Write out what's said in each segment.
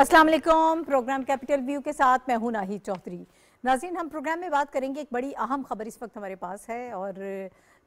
अस्सलाम वालेकुम programme capital view के साथ मैं हूं नाहिद चौधरी नाजीन हम प्रोग्राम में बात करेंगे एक बड़ी अहम खबर इस वक्त हमारे पास है और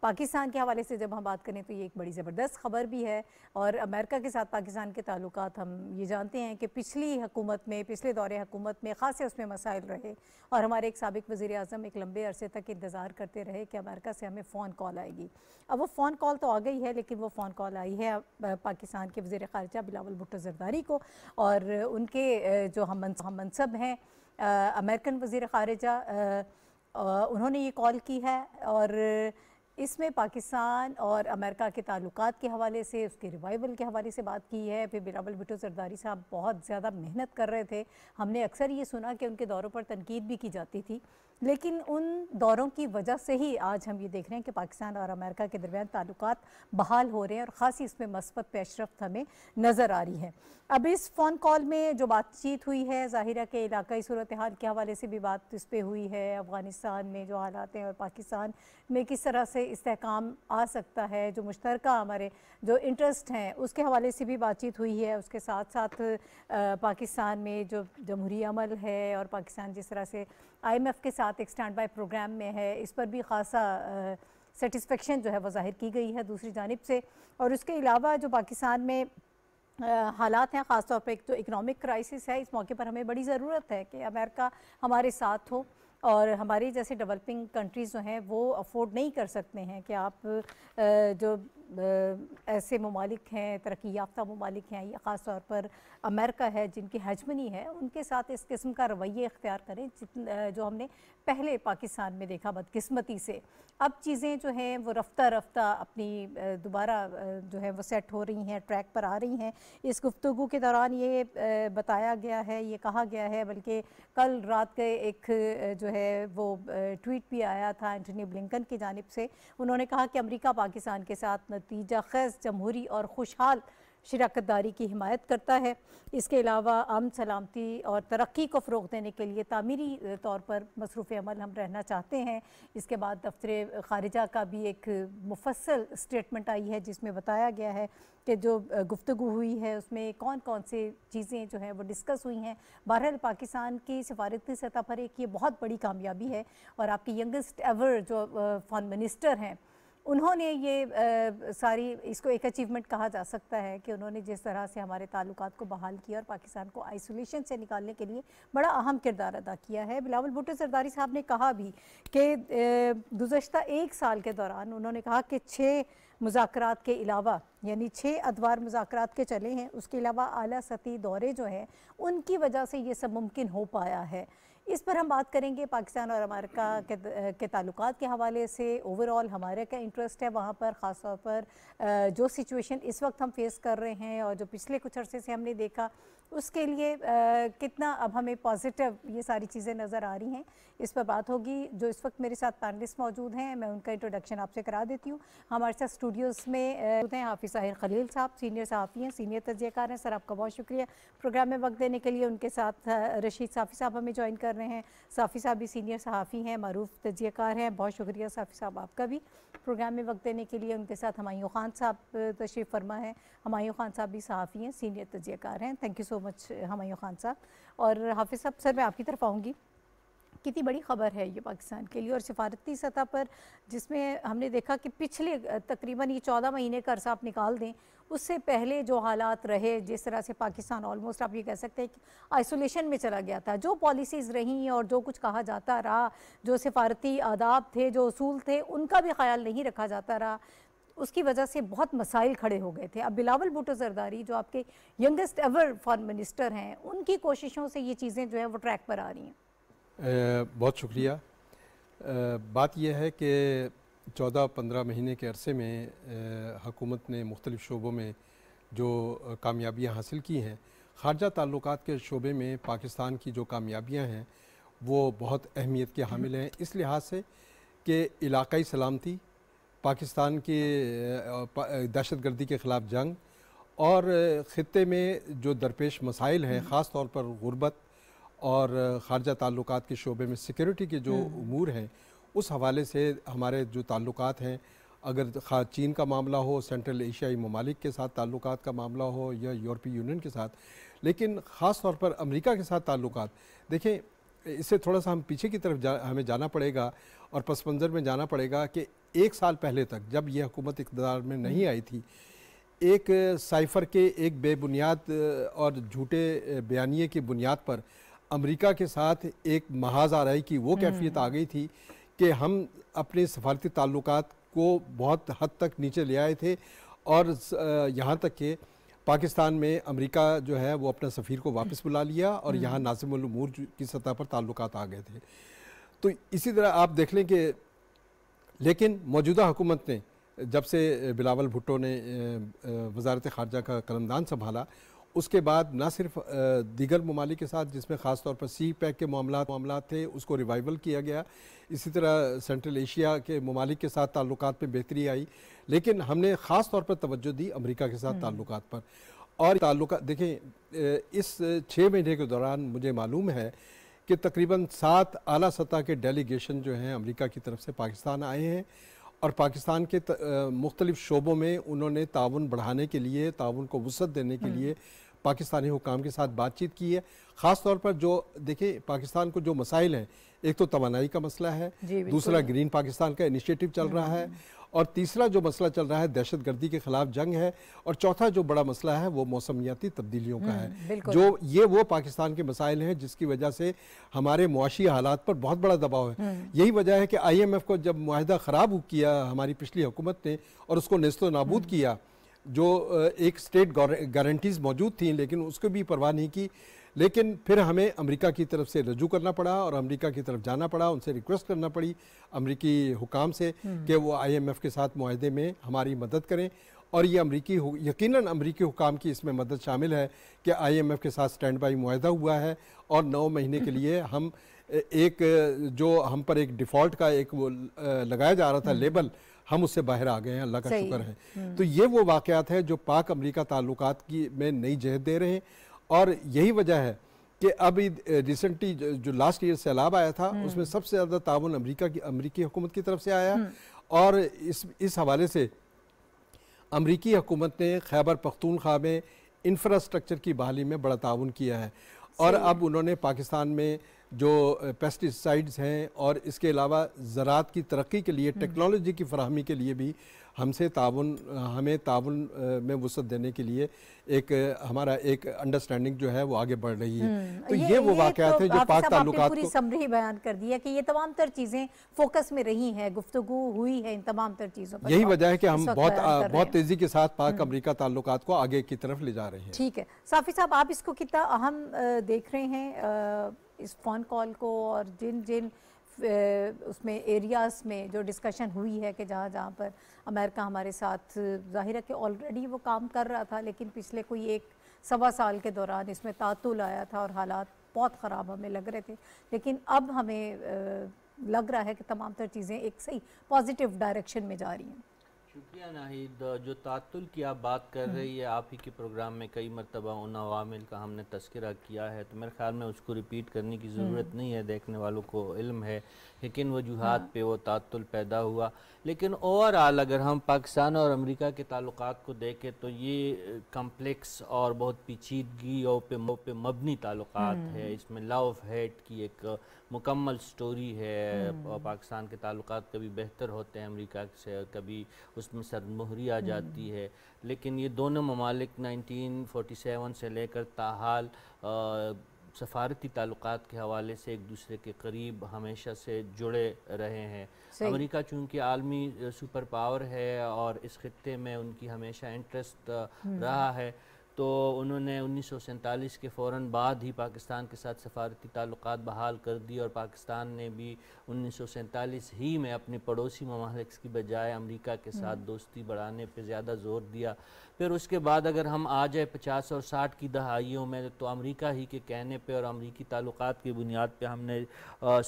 पाकिस्तान के हवाले से जब हम बात करें तो ये एक बड़ी ज़बरदस्त खबर भी है और अमेरिका के साथ पाकिस्तान के ताल्लुक हम ये जानते हैं कि पिछली हुकूमत में पिछले दौरे हुकूमत में ख़ास उसमें मसाइल रहे और हमारे एक सबक वज़ी अजम एक लंबे अरसे तक इंतज़ार करते रहे कि अमेरिका से हमें फ़ोन कॉल आएगी अब वो फ़ोन कॉल तो आ गई है लेकिन वो फ़ोन कॉल आई है पाकिस्तान के वज़ी ख़ारजा बिलावल भुट्टो जरदारी को और उनके जो हम मनसब हैं अमेरिकन वज़ी ख़ारजा उन्होंने ये कॉल की है और इसमें पाकिस्तान और अमेरिका के ताल्लुक के हवाले से उसके रिवाइवल के हवाले से बात की है फिर बिलावल भुटो सरदारी साहब बहुत ज़्यादा मेहनत कर रहे थे हमने अक्सर ये सुना कि उनके दौरों पर तनकीद भी की जाती थी लेकिन उन दौरों की वजह से ही आज हम ये देख रहे हैं कि पाकिस्तान और अमेरिका के दरमियान ताल्लुक बहाल हो रहे हैं और ख़ास इसमें मस्बत पेशरफ हमें नज़र आ रही है अब इस फ़ोन कॉल में जो बातचीत हुई है ज़ाहिरा के इलाकई सूरत हाल के हवाले से भी बात इस पर हुई है अफ़गानिस्तान में जो हालात हैं और पाकिस्तान में किस तरह से इसकाम आ सकता है जो मुश्तर हमारे जो इंटरेस्ट हैं उसके हवाले से भी बातचीत हुई है उसके साथ साथ पाकिस्तान में जो जमहूरी अमल है और पाकिस्तान जिस तरह से आई के साथ साथ एक स्टैंड बाई प्रोग्राम में है इस पर भी खासा सेटिस्फेक्शन जो है वो जाहिर की गई है दूसरी जानब से और उसके अलावा जो पाकिस्तान में हालात हैं ख़ासतौर पर एक तो इकनॉमिक क्राइसिस है इस मौके पर हमें बड़ी ज़रूरत है कि अमेरिका हमारे साथ हो और हमारे जैसे डेवलपिंग कंट्रीज़ जो हैं वो अफोर्ड नहीं कर सकते हैं कि आप जो ऐसे ममालिक हैं तरक्की याफ्ता ममालिक हैं या ख़ास तौर पर अमेरिका है जिनकी हजमनी है उनके साथ इस किस्म का रवैया इख्तियार करें जो हमने पहले पाकिस्तान में देखा बदकस्मती से अब चीज़ें जो हैं वो रफ्ता रफ्ता अपनी दोबारा जो है वो सेट हो रही हैं ट्रैक पर आ रही हैं इस गुफ्तु के दौरान ये बताया गया है ये कहा गया है बल्कि कल रात के एक जो है वो ट्वीट भी आया था एंटनी ब्लिंकन की जानब से उन्होंने कहा कि अमरीका पाकिस्तान के साथ नतीजा खैज जमहूरी और खुशहाल शिरकत दारी की हमायत करता है इसके अलावा आम सलामती और तरक्की को फ़रोग देने के लिए तमीरी तौर पर मसरूफ़ अमल हम रहना चाहते हैं इसके बाद दफ्तर ख़ारजा का भी एक मुफसल स्टेटमेंट आई है जिसमें बताया गया है कि जो गुफ्तु हुई है उसमें कौन कौन से चीज़ें जो हैं वो डिस्कस हुई हैं बहरहाल पाकिस्तान की सफारती सतह पर एक ये बहुत बड़ी कामयाबी है और आपकी यंगस्ट एवर जो फॉरन मिनिस्टर हैं उन्होंने ये आ, सारी इसको एक अचीवमेंट कहा जा सकता है कि उन्होंने जिस तरह से हमारे ताल्लुकात को बहाल किया और पाकिस्तान को आइसोलेशन से निकालने के लिए बड़ा अहम किरदार अदा किया है बिलावल भुट्टो सरदारी साहब ने कहा भी कि गुजशत एक साल के दौरान उन्होंने कहा कि छः मुजाकर के अलावा यानी छः अदवार मुजाकर के चले हैं उसके अलावा अली सतह दौरे जो हैं उनकी वजह से ये सब मुमकिन हो पाया है इस पर हम बात करेंगे पाकिस्तान और अमेरिका के, के ताल्लुक के हवाले से ओवरऑल हमारे क्या इंटरेस्ट है वहाँ पर ख़ास तौर पर जो सिचुएशन इस वक्त हम फेस कर रहे हैं और जो पिछले कुछ अरसे से हमने देखा उसके लिए आ, कितना अब हमें पॉजिटिव ये सारी चीज़ें नज़र आ रही हैं इस पर बात होगी जो इस वक्त मेरे साथ पैनलिस्ट मौजूद हैं मैं उनका इंट्रोडक्शन आपसे करा देती हूँ हमारे साथ स्टूडियोज़ में हैं हाफिज़ साहिर खलील साहब सीनियर सहाफ़ी हैं सीनियर तजयकार हैं सर आपका बहुत शुक्रिया प्रोग्राम में वक्त देने के लिए उनके साथ रशीद साफ़ी साहब हमें ज्वाइन कर रहे हैं साफ़ी साहब भी सीनियर सहाफ़ी हैं मरूफ तजयकार हैं बहुत शुक्रिया साफ़ी साहब आपका भी प्रोग्राम में वक्त देने के लिए उनके साथ हमायूँ खान साहब तशरीफ़ फरमा है हमायूँ खान साहब भी सहाफ़ी हैं सीनियर तजयकार हैं thank you so much Humayun हाँ, खान साहब और हाफिज़ साहब सर मैं आपकी तरफ आऊँगी कितनी बड़ी खबर है ये पाकिस्तान के लिए और सफारती सतह पर जिसमें हमने देखा कि पिछले तकरीबन ये चौदह महीने का अरसा आप निकाल दें उससे पहले जो हालात रहे जिस तरह से पाकिस्तान ऑलमोस्ट आप ये कह सकते हैं कि आइसोलेशन में चला गया था जो पॉलिसीज़ रहीं और जो कुछ कहा जाता रहा जो सफारती आदाब थे जो असूल थे उनका भी ख्याल नहीं रखा जाता रहा उसकी वजह से बहुत मसाइल खड़े हो गए थे अब बिलावल भुटो जरदारी जो आपके यंगेस्ट एवर फॉरन मिनिस्टर हैं उनकी कोशिशों से ये चीज़ें जो है वो ट्रैक पर आ रही हैं बहुत शुक्रिया बात यह है कि चौदह पंद्रह महीने के अरसे में हुकूमत ने मुख्तलि शोबों में जो कामयाबियाँ हासिल की हैं खारजा ताल्लुक के शोबे में पाकिस्तान की जो कामयाबियाँ हैं वो बहुत अहमियत के हामिल हैं इस लिहाज से कि इलाकई सलामती पाकिस्तान की दहशत गर्दी के ख़िलाफ़ जंग और ख़त्े में जो दरपेश मसाइल हैं ख़ास तौर पर गुरबत और खारजा ताल्लुक के शोबे में सिक्योरिटी के जो अमूर हम्म। हैं उस हवाले से हमारे जो ताल्लुक हैं अगर चीन का मामला हो सेंट्रल एशियाई ममालिक के साथ ताल्लुक का मामला हो या यूरोपीय यूनियन के साथ लेकिन ख़ास तौर पर अमेरिका के साथ ताल्लुक देखें इससे थोड़ा सा हम पीछे की तरफ जा, हमें जाना पड़ेगा और पस मंज़र में जाना पड़ेगा कि एक साल पहले तक जब यह हुकूमत इकतदार में नहीं आई थी एक साइफर के एक बेबुनियाद और झूठे बयानी की बुनियाद पर अमेरिका के साथ एक महाज रही की वो कैफियत आ गई थी कि हम अपने सफारती ताल्लुक को बहुत हद तक नीचे ले आए थे और यहाँ तक के पाकिस्तान में अमेरिका जो है वो अपना सफ़ीर को वापस बुला लिया और यहाँ नासिमूर की सतह पर ताल्लुक आ गए थे तो इसी तरह आप देख लें कि लेकिन मौजूदा हुकूमत ने जब से बिलावल भुट्टो ने वजारत खारजा का कलमदान संभाला उसके बाद ना सिर्फ दीगर ममालिक के साथ जिसमें ख़ास तौर पर सी पैक के मामला मामला थे उसको रिवाइवल किया गया इसी तरह सेंट्रल एशिया के ममालिक के साथ ताल्लुक में बेहतरी आई लेकिन हमने ख़ास तौर पर तवज्जो दी अमेरिका के साथ हम्म। ताल्लुक पर और ताल्लुक देखें इस छः महीने के दौरान मुझे मालूम है कि तकरीबन सात अली सतह के डेलीगेशन जो हैं अमेरिका की तरफ से पाकिस्तान आए हैं और पाकिस्तान के मुख्तलिफ शोबों में उन्होंने ताउन बढ़ाने के लिए ताउन को वसत देने के हम्म। लिए पाकिस्तानी हुकाम के साथ बातचीत की है ख़ास तौर पर जो देखिए पाकिस्तान को जो मसाइल हैं एक तो तोानाई का मसला है दूसरा ग्रीन पाकिस्तान का इनिशिएटिव चल हम्म, रहा है हम्म। और तीसरा जो मसला चल रहा है दहशतगर्दी के खिलाफ जंग है और चौथा जो बड़ा मसला है वो मौसमियाती तब्दीलियों का है हम्म, जो ये वो पाकिस्तान के मसाइल हैं जिसकी वजह से हमारे मुआशी हालात पर बहुत बड़ा दबाव है हम्म। यही वजह है कि आईएमएफ को जब माहिदा ख़राब किया हमारी पिछली हुकूमत ने और उसको नस्तो नाबूद हम्म। किया जो एक स्टेट गारंटीज़ मौजूद थी लेकिन उसको भी परवाह नहीं की लेकिन फिर हमें अमेरिका की तरफ से रजू करना पड़ा और अमेरिका की तरफ जाना पड़ा उनसे रिक्वेस्ट करना पड़ी अमेरिकी हुकाम से हम्म। कि वो आईएमएफ के साथ माहे में हमारी मदद करें और ये अमरीकी यकीन अमरीकी हुकाम की इसमें मदद शामिल है कि आईएमएफ के साथ स्टैंड बाई माहा हुआ है और नौ महीने के लिए हम एक जो हम पर एक डिफ़ॉल्ट का एक वो लगाया जा रहा था हम्म। लेबल हम उससे बाहर आ गए हैं अल्लाह का शुक्र है हम्म। तो ये वो वाक़ है जो पाक अमरीका ताल्लुक की में नई जहद दे रहे हैं और यही वजह है कि अभी रिसेंटली जो लास्ट ईयर सैलाब आया था हम्म। उसमें सबसे ज़्यादा ताउन अमरीका की अमरीकी हुकूमत की तरफ से आया हम्म। और इस इस हवाले से अमरीकी हुकूमत ने खैबर पख्तूनख्वा में इंफ्रास्ट्रक्चर की बहाली में बड़ा ताउन किया है और अब उन्होंने पाकिस्तान में जो पेस्टिसाइड्स हैं और इसके अलावा ज़रात की तरक्की के लिए टेक्नोलॉजी हम्म। की फरहमी के लिए भी हमसे ताउन हमें ताउन में वसत देने के लिए एक हमारा एक अंडरस्टैंडिंग जो है वो आगे बढ़ रही है हम्म, तो ये, ये वो वाकत तो है जो पाक ताल्लुकात पूरी समरी बयान कर दिया कि ये तमाम तर चीज़ें फोकस में रही हैं गुफ्तु हुई है इन तमाम तर चीज़ों पर यही वजह है कि हम बहुत बहुत तेज़ी के साथ पाक हम्म। अमरीका ताल्लुक को आगे की तरफ ले जा रहे हैं ठीक है साफी साहब आप इसको कितना अहम देख रहे हैं इस फ़ोन कॉल को और जिन जिन उसमें एरियाज़ में जो डिस्कशन हुई है कि जहाँ जहाँ पर अमेरिका हमारे साथ जाहिर है कि ऑलरेडी वो काम कर रहा था लेकिन पिछले कोई एक सवा साल के दौरान इसमें तातुल आया था और हालात बहुत ख़राब हमें लग रहे थे लेकिन अब हमें लग रहा है कि तमाम तर चीज़ें एक सही पॉजिटिव डायरेक्शन में जा रही हैं शुक्रिया नाहिद जो तातुल की आप बात कर रही है आप ही के प्रोग्राम में कई मरतबा उन अवामिल का हमने तस्करा किया है तो मेरे ख्याल में उसको रिपीट करने की ज़रूरत हम्म। नहीं है देखने वालों को इल्म है लेकिन वजूहत हाँ। पे वो तातुल पैदा हुआ लेकिन ओवरऑल अगर हम पाकिस्तान और अमरीका के ताल्लुक को देखें तो ये कम्प्लेक्स और बहुत पेचीदगी और पे मबनी ताल्लुक हम्म। है इसमें लव हेट की एक मुकम्मल स्टोरी है हम्म। पाकिस्तान के ताल्लुक कभी बेहतर होते हैं अमरीका से कभी उसमें सरमोहरी आ जाती हम्म। है लेकिन ये दोनों ममालिक नाइनटीन फोटी सेवन से लेकर ताहाल सफारती ताल्लुक के हवाले से एक दूसरे के करीब हमेशा से जुड़े रहे हैं अमेरिका चूंकि आलमी सुपर पावर है और इस खत्े में उनकी हमेशा इंटरेस्ट हम्म। रहा है तो उन्होंने उन्नीस के फ़ौर बाद ही पाकिस्तान के साथ सफारती ताल्लुक बहाल कर दिए और पाकिस्तान ने भी उन्नीस ही में अपने पड़ोसी ममालिक की बजाय अमरीका के साथ हम्म। दोस्ती बढ़ाने पर ज़्यादा ज़ोर दिया फिर उसके बाद अगर हम आ जाए पचास और साठ की दहाइयों में तो अमरीका ही के कहने पर और अमरीकी ताल्लुक की बुनियाद पर हमने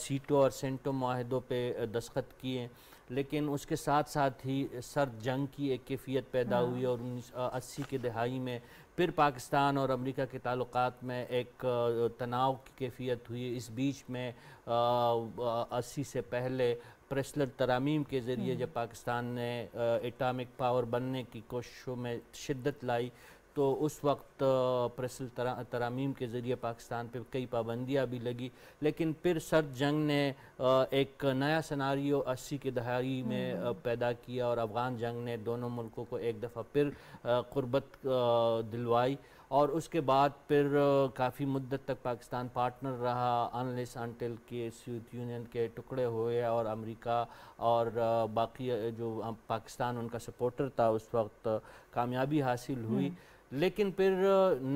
सीटों और सेंटों माहदों पर दस्खत किए लेकिन उसके साथ साथ ही सर जंग की एक कैफियत पैदा हाँ। हुई और उन्नीस अस्सी के दहाई में फिर पाकिस्तान और अमेरिका के तल्क में एक तनाव की कैफियत हुई इस बीच में अस्सी से पहले प्रेसलर तरामीम के ज़रिए हम्म। जब पाकिस्तान ने एटॉमिक पावर बनने की कोशिशों में शिद्दत लाई तो उस वक्त प्रसल तरा, तरामीम के ज़रिए पाकिस्तान पर कई पाबंदियाँ भी लगी लेकिन फिर सर्द जंग ने एक नया सनारियो अस्सी की दहाई में हम्म। पैदा किया और अफ़गान जंग ने दोनों मुल्कों को एक दफ़ा फिर क़ुरबत दिलवाई और उसके बाद फिर काफ़ी मुद्दत तक पाकिस्तान पार्टनर रहा अनलिस अनटिल के सोवियत यूनियन के टुकड़े हुए और अमेरिका और बाकी जो पाकिस्तान उनका सपोर्टर था उस वक्त कामयाबी हासिल हुई हम्म। लेकिन फिर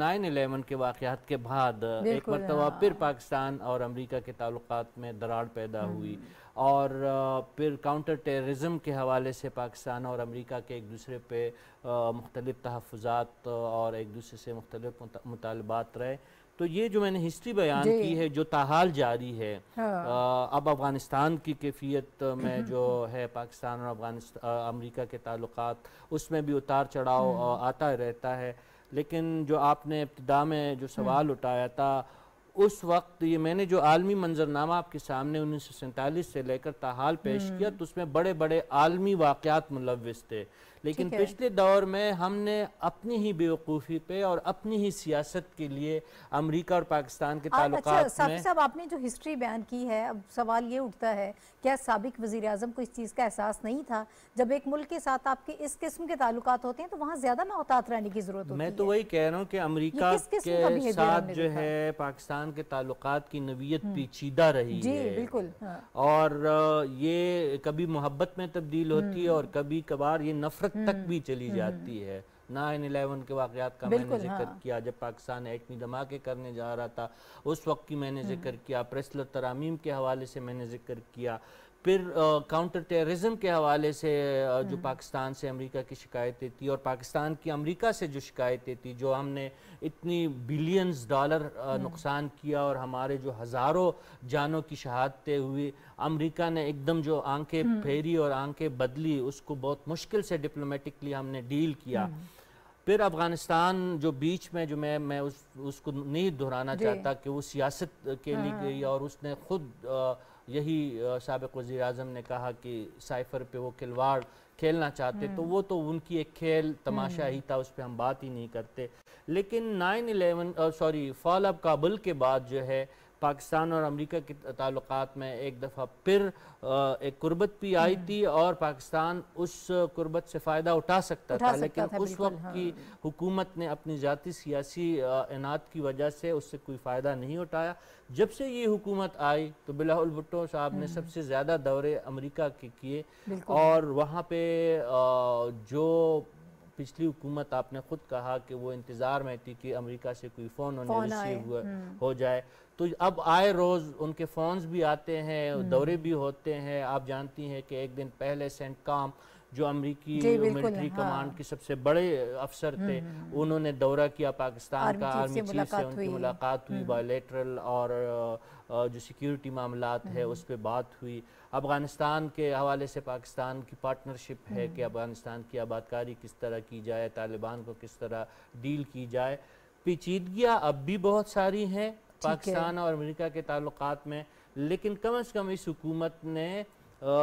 नाइन अलेवन के वाक़ात के बाद एक मरतबा हाँ। फिर पाकिस्तान और अमेरिका के ताल्लुकात में दरार पैदा हम्म। हुई और फिर काउंटर टेररिज्म के हवाले से पाकिस्तान और अमेरिका के एक दूसरे पे मुख्तलिफ तहफ़ात और एक दूसरे से मुख्तलिफ मुतालबात रहे तो ये जो मैंने हिस्ट्री बयान की है जो ताहाल जारी है हाँ। आ, अब अफ़गानिस्तान की कैफियत में हम्म। जो है पाकिस्तान और अफगानिस्तान अमेरिका के ताल्लुकात उसमें भी उतार चढ़ाव हम्म। आता रहता है लेकिन जो आपने इब्तदा में जो हम्म। सवाल उठाया था उस वक्त ये मैंने जो आलमी मंजरनामा आपके सामने उन्नीस सौ सैंतालीस से लेकर ताहाल पेश हम्म। किया तो उसमें बड़े बड़े आलमी वाक़ात मुलविस थे लेकिन पिछले दौर में हमने अपनी ही बेवकूफ़ी पे और अपनी ही सियासत के लिए अमेरिका और पाकिस्तान के ताल्लुक अच्छा, में साहब आपने जो हिस्ट्री बयान की है अब सवाल ये उठता है क्या सबक वजी अजम को इस चीज़ का एहसास नहीं था जब एक मुल्क के साथ आपके इस किस्म के ताल्लुक होते हैं तो वहाँ ज़्यादा महतात रहने की जरूरत मैं तो वही कह रहा हूँ कि अमरीका के साथ जो है पाकिस्तान के ताल्लुक की नवीयत हम्म। पेचीदा रही जी बिल्कुल हाँ। और ये कभी मोहब्बत में तब्दील होती है हम्म। और कभी कभार ये नफरत तक तक हम्म, भी चली हम्म। जाती है नाइन इलेवन के वाकत का मैंने जिक्र हाँ। किया जब पाकिस्तान एटमी धमाके करने जा रहा था उस वक्त की मैंने जिक्र हम्म। किया प्रेसलर तरामीम के हवाले से मैंने जिक्र किया फिर काउंटर टेररिज्म के हवाले से आ, जो हम्म। पाकिस्तान से अमेरिका की शिकायतें थी और पाकिस्तान की अमेरिका से जो शिकायतें थी जो हमने इतनी बिलियंस डॉलर हम्म। नुकसान किया और हमारे जो हज़ारों जानों की शहादतें हुई अमेरिका ने एकदम जो आंखें हम्म। फेरी और आंखें बदली उसको बहुत मुश्किल से डिप्लोमेटिकली हमने डील किया फिर अफगानिस्तान जो बीच में जो मैं मैं उस उसको नहीं दोहराना चाहता कि वो सियासत के लिए हाँ। गई और उसने खुद आ, यही सबक वज़ी अजम ने कहा कि साइफ़र पे वो खिलवाड़ खेलना चाहते तो हम्म। वो तो उनकी एक खेल तमाशा हम्म। ही था उस पर हम बात ही नहीं करते लेकिन nine eleven sorry fall Kabul के बाद जो है पाकिस्तान और अमेरिका के ताल्लुक में एक दफ़ा फिर एक कुर्बत भी आई हम्म। थी और पाकिस्तान उस कुर्बत से फ़ायदा उठा सकता उठा था सकता लेकिन था उस वक्त हाँ। की हुकूमत ने अपनी जाति सियासी इनात की वजह से उससे कोई फ़ायदा नहीं उठाया जब से ये हुकूमत आई तो बिलाउल भुट्टो साहब ने हम्म। सबसे ज़्यादा दौरे अमरीका के किए और वहाँ पर जो पिछली हुकूमत आपने खुद कहा कि वो इंतज़ार में थी कि अमेरिका से कोई फ़ोन उन्हें रिसीव हम्म। हो जाए तो अब आए रोज़ उनके फ़ोन्स भी आते हैं हम्म। दौरे भी होते हैं आप जानती हैं कि एक दिन पहले सेंट काम जो अमरीकी मिलिट्री हाँ। कमांड के सबसे बड़े अफसर थे हम्म, हम्म, उन्होंने दौरा किया पाकिस्तान का आर्मी चीफ से उनकी मुलाकात हुई बायोलेटरल और जो सिक्योरिटी मामला है उस पर बात हुई अफ़गानिस्तान के हवाले से पाकिस्तान की पार्टनरशिप है कि अफ़गानिस्तान की आबादकारी किस तरह की जाए तालिबान को किस तरह डील की जाए पेचीदगियाँ अब भी बहुत सारी हैं पाकिस्तान और अमेरिका के ताल्लुक में लेकिन कम अज़ कम इस हुकूमत ने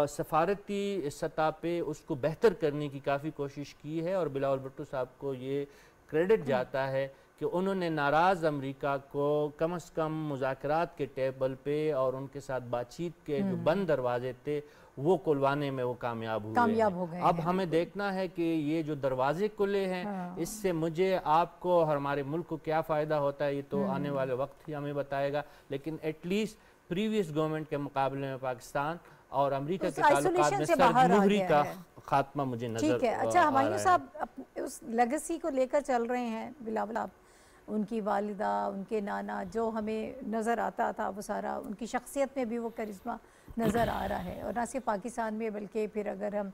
सफारती सतह पर उसको बेहतर करने की काफ़ी कोशिश की है और बिलावल भुट्टो साहब को ये क्रेडिट हम्म। जाता है कि उन्होंने नाराज़ अमरीका को कम अज़ कम मुजाकर के टेबल पे और उनके साथ बातचीत के जो हम्म। बंद दरवाजे थे वो खुलवाने में वो कामयाब हुए कामयाब हो गए अब हमें देखना है कि ये जो दरवाजे खुले हैं हाँ। इससे मुझे आपको और हमारे मुल्क को क्या फ़ायदा होता है ये तो हम्म। आने वाले वक्त ही हमें बताएगा लेकिन एटलीस्ट प्रीवियस गवर्नमेंट के मुकाबले में पाकिस्तान और अमेरिका के ताल्लुकात में का खात्मा मुझे नजर ठीक है अच्छा हमायूं साहब उस लेगेसी को लेकर चल रहे हैं बिलावल आप उनकी वालिदा उनके नाना जो हमें नज़र आता था वो सारा उनकी शख्सियत में भी वो करिश्मा नज़र आ रहा है और ना सिर्फ पाकिस्तान में बल्कि फिर अगर हम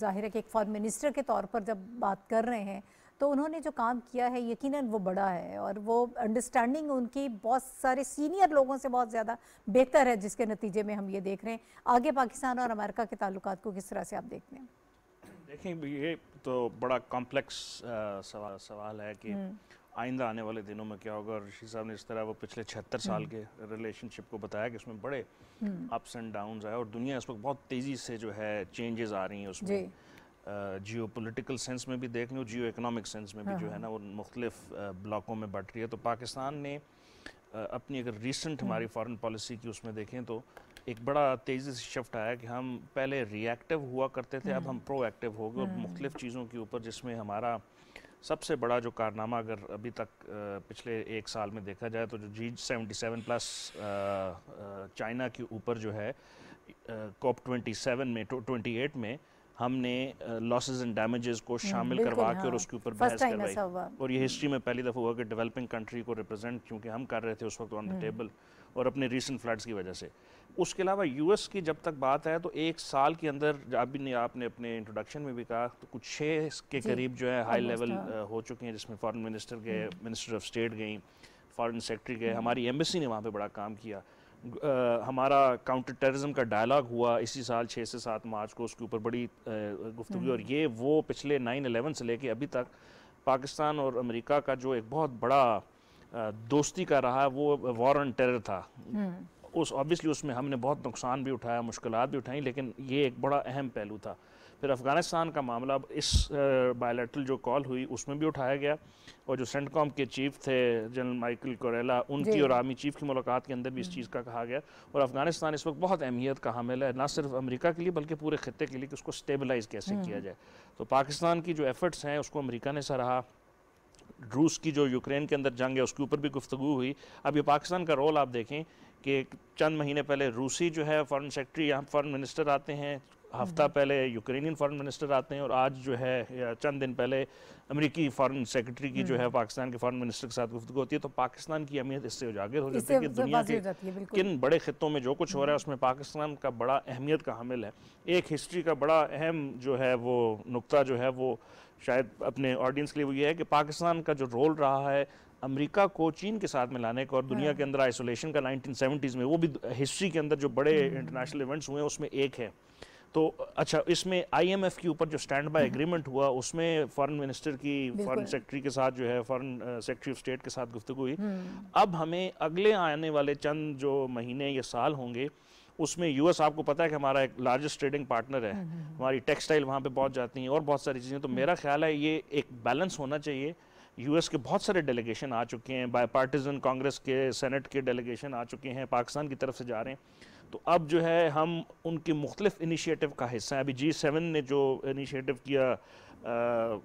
ज़ाहिर है कि एक फॉरन मिनिस्टर के तौर पर जब बात कर रहे हैं तो उन्होंने जो काम किया है यकीनन वो बड़ा है और वो अंडरस्टैंडिंग उनकी बहुत सारे सीनियर लोगों से बहुत ज़्यादा बेहतर है जिसके नतीजे में हम ये देख रहे हैं आगे पाकिस्तान और अमेरिका के ताल्लुक को किस तरह से आप रहे हैं देखें ये तो बड़ा कॉम्प्लेक्स सवाल सवाल है कि हम्म। आइंदा आने वाले दिनों में क्या होगा और ऋषि साहब ने इस तरह वो पिछले छिहत्तर साल हम्म। के रिलेशनशिप को बताया कि उसमें बड़े अप्स एंड डाउन आए और दुनिया इस वक्त बहुत तेज़ी से जो है चेंजेस आ रही हैं उसमें जियो पोलिटिकल सेंस में भी देख लो जियो इकनॉमिक सेंस में भी हाँ, जो हाँ। है ना वो मुख्तलिफ ब्लॉकों में बट रही है तो पाकिस्तान ने अपनी अगर रिसेंट हम्म। हमारी फॉरेन पॉलिसी की उसमें देखें तो एक बड़ा तेज़ी से शिफ्ट आया कि हम पहले रिएक्टिव हुआ करते थे अब हम प्रोएक्टिव हम्म। हो गए और मुख्तलिफ चीज़ों के ऊपर जिसमें हमारा सबसे बड़ा जो कारनामा अगर अभी तक पिछले एक साल में देखा जाए तो जो G seventy seven plus China के ऊपर जो है कॉप ट्वेंटी सेवन में ट्वेंटी एट में हमने लॉसेस एंड डैमेजेस को हम्म, शामिल करवा के हाँ। और उसके ऊपर बहस करवाई और ये हिस्ट्री हम्म। में पहली दफ़ा हुआ कि डेवलपिंग कंट्री को रिप्रेजेंट क्योंकि हम कर रहे थे उस वक्त ऑन द टेबल और अपने रिसेंट फ्लड्स की वजह से उसके अलावा यूएस की जब तक बात है तो एक साल के अंदर अभी भी आपने अपने इंट्रोडक्शन में भी कहा तो कुछ छः के करीब जो है हाई लेवल हो चुके हैं जिसमें फॉरेन मिनिस्टर हम्म। गए मिनिस्टर हम्म। ऑफ स्टेट गई फॉरेन सेक्रेटरी गए हमारी एम्बेसी ने वहाँ पर बड़ा काम किया आ, हमारा काउंटर टेररिज्म का डायलॉग हुआ इसी साल छः से सात मार्च को उसके ऊपर बड़ी गुफ्तु हम्म। और ये वो पिछले नाइन अलेवन से लेके अभी तक पाकिस्तान और अमेरिका का जो एक बहुत बड़ा दोस्ती का रहा वो वॉर ऑन टेरर था उस ऑब्वियसली उसमें हमने बहुत नुकसान भी उठाया मुश्किल भी उठाई लेकिन ये एक बड़ा अहम पहलू था फिर अफ़गानिस्तान का मामला इस बायोलेट्रल जो कॉल हुई उसमें भी उठाया गया और जो सेंटकॉम के चीफ थे जनरल माइकल कोरेला उनकी और आर्मी चीफ की मुलाकात के अंदर भी इस हम्म। चीज़ का कहा गया और अफ़गानिस्तान इस वक्त बहुत अहमियत का हामिल है ना सिर्फ अमेरिका के लिए बल्कि पूरे खत्े के लिए कि उसको स्टेबलाइज कैसे हम्म। किया जाए तो पाकिस्तान की जो एफर्ट्स हैं उसको अमरीका ने सराहा रूस की जो यूक्रेन के अंदर जंग है उसके ऊपर भी गुफ्तु हुई अब ये पाकिस्तान का रोल आप देखें कि चंद महीने पहले रूसी जो है फॉरेन सेक्रेटरी यहाँ फॉरेन मिनिस्टर आते हैं हफ्ता हम्म। पहले यूक्रेनियन फॉरेन मिनिस्टर आते हैं और आज जो है चंद दिन पहले अमेरिकी फॉरेन सेक्रेटरी की जो हम्म। है पाकिस्तान के फॉरेन मिनिस्टर के साथ गुफ्तु होती है तो पाकिस्तान की अहमियत इससे उजागर हो जाती है कि दुनिया के किन बड़े खत्ों में जो कुछ हो रहा है हम्म। उसमें पाकिस्तान का बड़ा अहमियत का हामिल है एक हिस्ट्री का बड़ा अहम जो है वो नुकता जो है वो शायद अपने ऑडियंस के लिए वो ये है कि पाकिस्तान का जो रोल रहा है अमेरिका को चीन के साथ मिलाने का और हाँ। दुनिया के अंदर आइसोलेशन का 1970s में वो भी हिस्ट्री के अंदर जो बड़े इंटरनेशनल हम्म। इवेंट्स हुए हैं उसमें एक है तो अच्छा इसमें आईएमएफ के ऊपर जो स्टैंड बाय एग्रीमेंट हुआ उसमें फॉरेन मिनिस्टर की फॉरेन सेक्रेटरी के साथ जो है फॉरेन सेक्रेटरी ऑफ स्टेट के साथ गुफ्तु हुई हम्म। अब हमें अगले आने वाले चंद जो महीने या साल होंगे उसमें यूएस आपको पता है कि हमारा एक लार्जेस्ट ट्रेडिंग पार्टनर है हम्म, हमारी टेक्सटाइल वहाँ पे पहुँच जाती हैं और बहुत सारी चीज़ें तो मेरा ख्याल है ये एक बैलेंस होना चाहिए यूएस के बहुत सारे डेलीगेशन आ चुके हैं बाई पार्टीजन कांग्रेस के सेनेट के डेलीगेशन आ चुके हैं पाकिस्तान की तरफ से जा रहे हैं तो अब जो है हम उनके मुख्तलिफ इनिशिएटिव का हिस्सा है अभी जी सेवन ने जो इनिशिएटिव किया आ,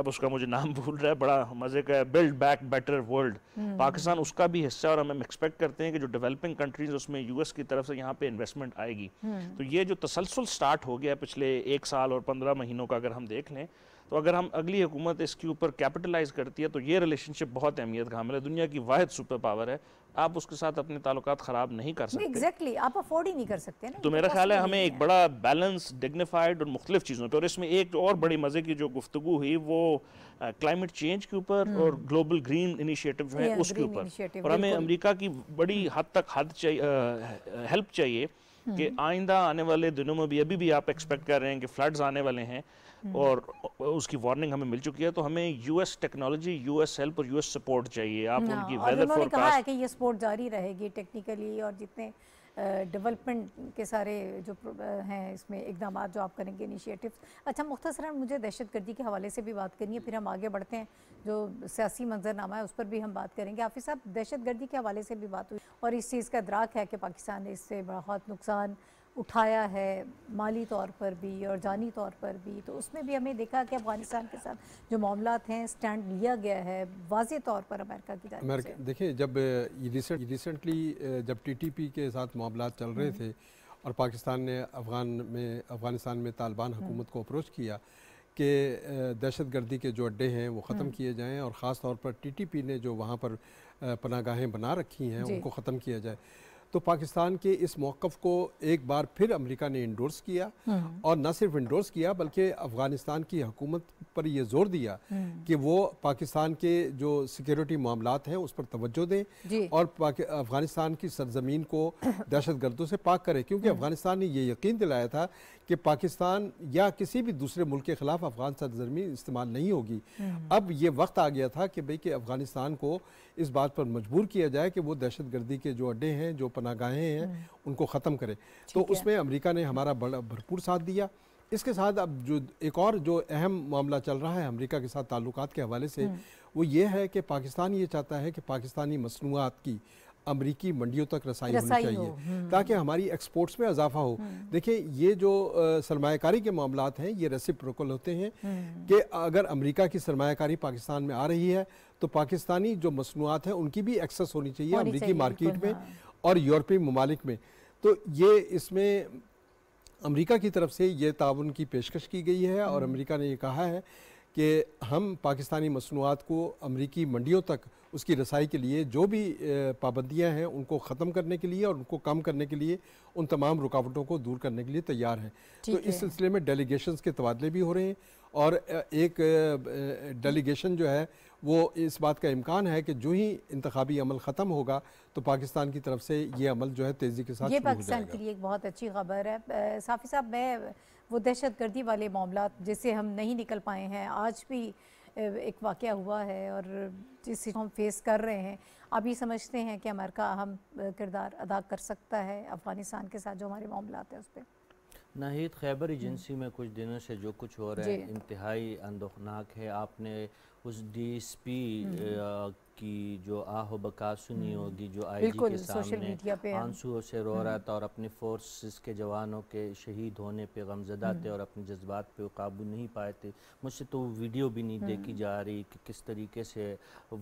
अब उसका मुझे नाम भूल रहा है बड़ा मज़े का है build back better world Pakistan उसका भी हिस्सा और हम एक्सपेक्ट करते हैं कि जो डेवलपिंग कंट्रीज उसमें यूएस की तरफ से यहाँ पे इन्वेस्टमेंट आएगी हम्म। तो ये जो तसलसल स्टार्ट हो गया पिछले एक साल और पंद्रह महीनों का अगर हम देख लें तो अगर हम अगली हुकूमत इसके ऊपर कैपिटलाइज करती है तो ये रिलेशनशिप बहुत अहमियत का है दुनिया की वाद सुपर पावर है आप उसके साथ अपने ताल्लुक ख़राब नहीं कर सकते exactly, आप अफोर्ड ही नहीं कर सकते ना तो मेरा ख्याल है हमें एक बड़ा बैलेंस डिग्निफाइड और मुख्तलिफ चीज़ों पर और इसमें एक और बड़ी मज़े की जो गुफ्तु हुई वो क्लाइमेट चेंज के ऊपर हम्म। और ग्लोबल ग्रीन इनिशिएटिव जो है उसके ऊपर और हमें अमरीका की बड़ी हम्म। हद तक हद चाहिए हेल्प चाहिए कि हम्म। आइंदा आने वाले दिनों में भी अभी भी आप एक्सपेक्ट कर रहे हैं कि फ्लड्स आने वाले हैं हम्म। और उसकी वार्निंग हमें मिल चुकी है तो हमें यूएस टेक्नोलॉजी यूएस हेल्प और यूएस सपोर्ट चाहिए आप हाँ, उनकी वेदर कहा है कि ये सपोर्ट जारी रहेगी टेक्निकली और जितने डेवलपमेंट के सारे जो हैं इसमें इकदाम जो आप करेंगे इनिशिएटिव अच्छा मुख्तसरा मुझे दहशत गर्दी के हवाले से भी बात करनी है फिर हम आगे बढ़ते हैं जो सियासी मंजरनामा है उस पर भी हम बात करेंगे आफिस साहब दहशत गर्दी के हवाले से भी बात हुई और इस चीज़ का इदराक है कि पाकिस्तान ने इससे बहुत नुकसान उठाया है माली तौर पर भी और जानी तौर पर भी तो उसमें भी हमें देखा कि अफगानिस्तान के साथ जो मामला हैं स्टैंड लिया गया है वाज तौर पर अमेरिका की अमेरिका देखिए जब रिसेंट रिसेंटली जब टीटीपी के साथ मामला चल रहे हम्म। थे और पाकिस्तान ने अफगान में अफगानिस्तान में तालिबान हम्म। हुकूमत को अप्रोच किया कि दहशत गर्दी के जो अड्डे हैं वो ख़त्म हम्म। किए जाएँ और ख़ास तौर पर टी टी पी ने जो वहाँ पर पनागाहें बना रखी हैं उनको ख़त्म किया जाए तो पाकिस्तान के इस मौक़ को एक बार फिर अमेरिका ने इंडोर्स किया हम्म। और न सिर्फ इंडोर्स किया बल्कि अफ़गानिस्तान की हकूमत पर यह जोर दिया हम्म। कि वो पाकिस्तान के जो सिक्योरिटी मामला हैं उस पर तोज्जो दें और अफ़गानिस्तान की सरजमीन को दहशत गर्दों से पाक करें क्योंकि हम्म। अफ़गानिस्तान ने यह यकीन दिलाया था कि पाकिस्तान या किसी भी दूसरे मुल्क के खिलाफ अफगान सरजर्मी इस्तेमाल नहीं होगी हम्म। अब ये वक्त आ गया था कि भाई कि अफगानिस्तान को इस बात पर मजबूर किया जाए कि वो दहशत गर्दी के जो अड्डे हैं जो पनागाहें हैं हम्म। उनको ख़त्म करें तो उसमें अमरीका ने हमारा बड़ा भरपूर साथ दिया इसके साथ अब जो एक और जो अहम मामला चल रहा है अमेरिका के साथ ताल्लुक के हवाले से हम्म। वो ये है कि पाकिस्तान ये चाहता है कि पाकिस्तानी मसनूआत की अमरीकी मंडियों तक रसाई, रसाई होनी चाहिए हम्म। ताकि हमारी एक्सपोर्ट्स में इजाफा हो हम्म। देखिए ये जो सरमाकारी के मामला हैं ये प्रोकल होते हैं हम्म। कि अगर अमरीका की सरमाकारी पाकिस्तान में आ रही है तो पाकिस्तानी जो मसनूआत हैं उनकी भी एक्सेस होनी चाहिए अमरीकी मार्केट में हाँ। और यूरोपीय ममालिक में तो ये इसमें अमरीका की तरफ से ये ताउन की पेशकश की गई है और अमरीका ने ये कहा है कि हम पाकिस्तानी मसनूआत को अमरीकी मंडियों तक उसकी रसाई के लिए जो भी पाबंदियां हैं उनको ख़त्म करने के लिए और उनको कम करने के लिए उन तमाम रुकावटों को दूर करने के लिए तैयार हैं तो इस सिलसिले में डेलीगेशन के तबादले भी हो रहे हैं और एक डेलीगेशन जो है वो इस बात का इम्कान है कि जो ही इंतबी अमल ख़त्म होगा तो पाकिस्तान की तरफ से ये अमल जो है तेज़ी के साथ ये पाकिस्तान के लिए एक बहुत अच्छी खबर है साफ़ी साहब मैं वो दहशत गर्दी वाले मामला जिससे हम नहीं निकल पाए हैं आज भी एक वाक़ हुआ है और जिस हम फेस कर रहे हैं आप ये समझते हैं कि अमेरिका अहम किरदार अदा कर सकता है अफ़गानिस्तान के साथ जो हमारे मामला हैं उस पर नाहिद खैबर हम्म। एजेंसी में कुछ दिनों से जो कुछ हो रहा है इंतहाई अंदोखनाक है आपने उस डी एस पी की जो आह बका सुनी हम्म। होगी जो आई के सामने आंसुओं से रो रहा हम्म। था और अपने फोर्सेस के जवानों के शहीद होने पे गमजदा थे हम्म। और अपने जज्बात पे काबू नहीं पाए थे मुझसे तो वीडियो भी नहीं देखी जा रही कि किस तरीके से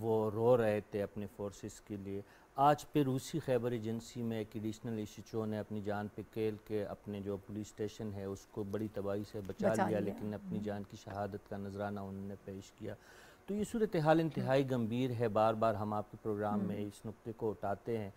वो रो रहे थे अपने फोर्सेस के लिए आज पे रूसी खैबर एजेंसी में एक एडिशनल एशिचो ने अपनी जान पे केल के अपने जो पुलिस स्टेशन है उसको बड़ी तबाही से बचा, बचा लिया लेकिन अपनी जान की शहादत का नजराना उन्होंने पेश किया तो ये सूरत हाल हम्म। इंतहाई गंभीर है बार बार हम आपके प्रोग्राम हम्म। में इस नुक्ते को उठाते हैं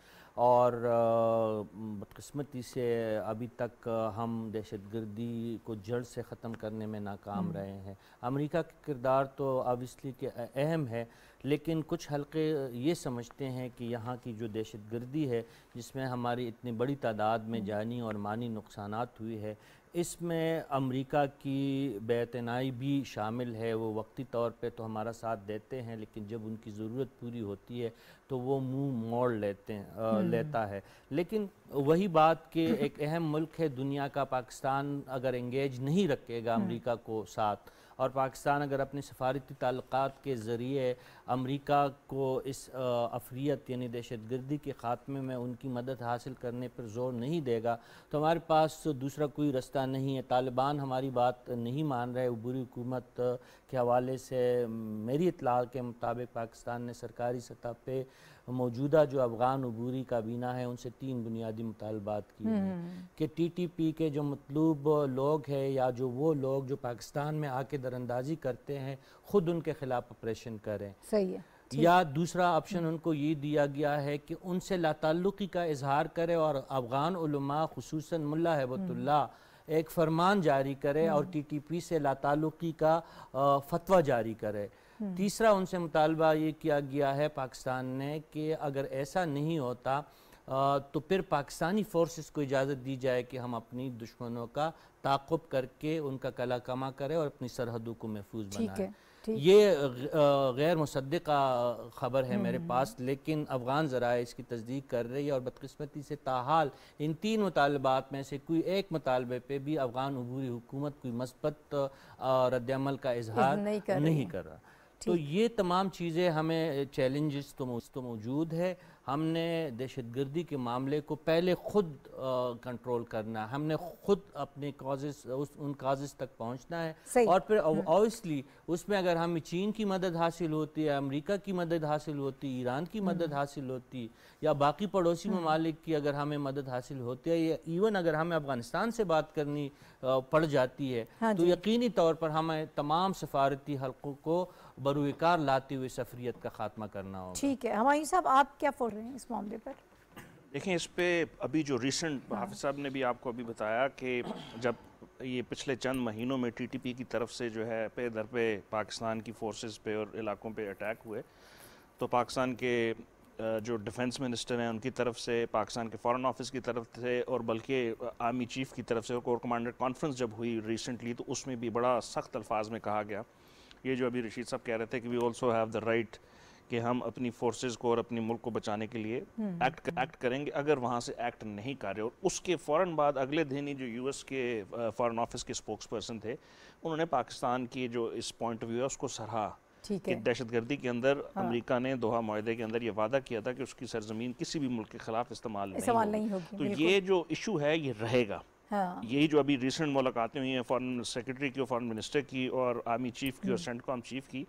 और बदकस्मती से अभी तक हम दहशत गर्दी को जड़ से ख़त्म करने में नाकाम हम्म। रहे हैं अमेरिका के किरदार तो ऑबियसली के अहम है लेकिन कुछ हल्के ये समझते हैं कि यहाँ की जो दहशत गर्दी है जिसमें हमारी इतनी बड़ी तादाद में जानी और मानी नुकसान हुई है इसमें अमेरिका की बेतनाई भी शामिल है वो वक्ती तौर पे तो हमारा साथ देते हैं लेकिन जब उनकी ज़रूरत पूरी होती है तो वो मुंह मोड़ लेते हैं हम्म। लेता है लेकिन वही बात कि एक अहम मुल्क है दुनिया का पाकिस्तान अगर एंगेज नहीं रखेगा हम्म। अमेरिका को साथ और पाकिस्तान अगर अपने सफारती ताल्लुक के ज़रिए अमरीका को इस अफरीत यानी दहशत गर्दी के ख़ात्मे में उनकी मदद हासिल करने पर जोर नहीं देगा तो हमारे पास दूसरा कोई रास्ता नहीं है तालिबान हमारी बात नहीं मान रहे अबूरी हुकूमत के हवाले से मेरी इतला के मुताबिक पाकिस्तान ने सरकारी सतह पर मौजूदा जो अफगान अबूरी काबीना है उनसे तीन बुनियादी मुतालबात किए हैं हम्म। कि टी टी पी के जो मतलूब लोग हैं या जो वो लोग जो पाकिस्तान में आके दरअंदाजी करते हैं ख़ुद उनके ख़िलाफ़ ऑपरेशन करें सही है या दूसरा ऑप्शन उनको ये दिया गया है कि उनसे लातल्लुकी का इजहार करे और अफगान खसूस मुला हैबतुल्ला एक फरमान जारी करे और टी हम्म। टी पी से लातल्लुकी का फतवा जारी करे हम्म। तीसरा उनसे मुतालबा ये किया गया है पाकिस्तान ने कि अगर ऐसा नहीं होता तो फिर पाकिस्तानी फोर्सेस को इजाज़त दी जाए कि हम अपनी दुश्मनों का ताकुब करके उनका कला कमा करें और अपनी सरहदों को महफूज बनाए ये गैर मुसदा ख़बर है मेरे हम्म। पास लेकिन अफ़गान ज़रा इसकी तस्दीक कर रही है और बदकस्मती से ताहाल इन तीन मुतालबात में से कोई एक मुतालबे पर भी अफ़गान अबूरी हुकूमत कोई मस्बत रद्दमल का इज़हार नहीं कर रहा तो ये तमाम चीज़ें हमें चैलेंजेस तो तो मौजूद है हमने दहशत गर्दी के मामले को पहले ख़ुद कंट्रोल करना हमने ख़ुद अपने काजेस उस उन काजेस तक पहुंचना है और फिर ऑबियसली हम्म। उसमें अगर हमें चीन की मदद हासिल होती है अमेरिका की मदद हासिल होती ईरान की हम्म। मदद हासिल होती या बाकी पड़ोसी हम्म। ममालिक की अगर हमें मदद हासिल होती है या इवन अगर हमें अफगानिस्तान से बात करनी पड़ जाती है हाँ तो यकीनी तौर पर हमें तमाम सफारती हलकों को बरूकार लाते हुए सफरीत का खात्मा करना हो ठीक है हमारी साहब आप क्या बोल रहे हैं इस मामले पर देखें इस पर अभी जो रिसेंट हाफिज साहब ने भी आपको अभी बताया कि जब ये पिछले चंद महीनों में टीटीपी की तरफ से जो है पे दर पे पाकिस्तान की फोर्सेस पे और इलाकों पे अटैक हुए तो पाकिस्तान के जो डिफेंस मिनिस्टर हैं उनकी तरफ से पाकिस्तान के फॉरेन ऑफिस की तरफ से और बल्कि आर्मी चीफ की तरफ से और कोर कमांडर कॉन्फ्रेंस जब हुई रिसेंटली तो उसमें भी बड़ा सख्त अल्फाज में कहा गया ये जो अभी रशीद साहब कह रहे थे कि we also have the right कि हम अपनी फोर्सेस को और अपने मुल्क को बचाने के लिए एक्ट हम्म। कर, एक्ट करेंगे अगर वहाँ से एक्ट नहीं कर रहे और उसके फ़ौरन बाद अगले दिन ही जो यूएस के फॉरेन ऑफिस के स्पोक्स पर्सन थे उन्होंने पाकिस्तान की जो इस पॉइंट ऑफ व्यू है उसको सराहा कि दहशतगर्दी के अंदर हाँ। अमेरिका ने दोहा माहे के अंदर यह वादा किया था कि उसकी सरजमीन किसी भी मुल्क के खिलाफ इस्तेमाल नहीं, नहीं होगी तो ये जो इशू है ये रहेगा हाँ। यही जो अभी रिसेंट मुलाकातें हुई हैं फॉरेन सेक्रेटरी की और फॉरेन मिनिस्टर की और आर्मी चीफ की और सेंटकॉम हम्म। चीफ की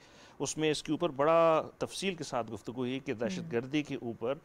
उसमें इसके ऊपर बड़ा तफसील के साथ गुफ्तु हुई कि दहशत हम्म। गर्दी के ऊपर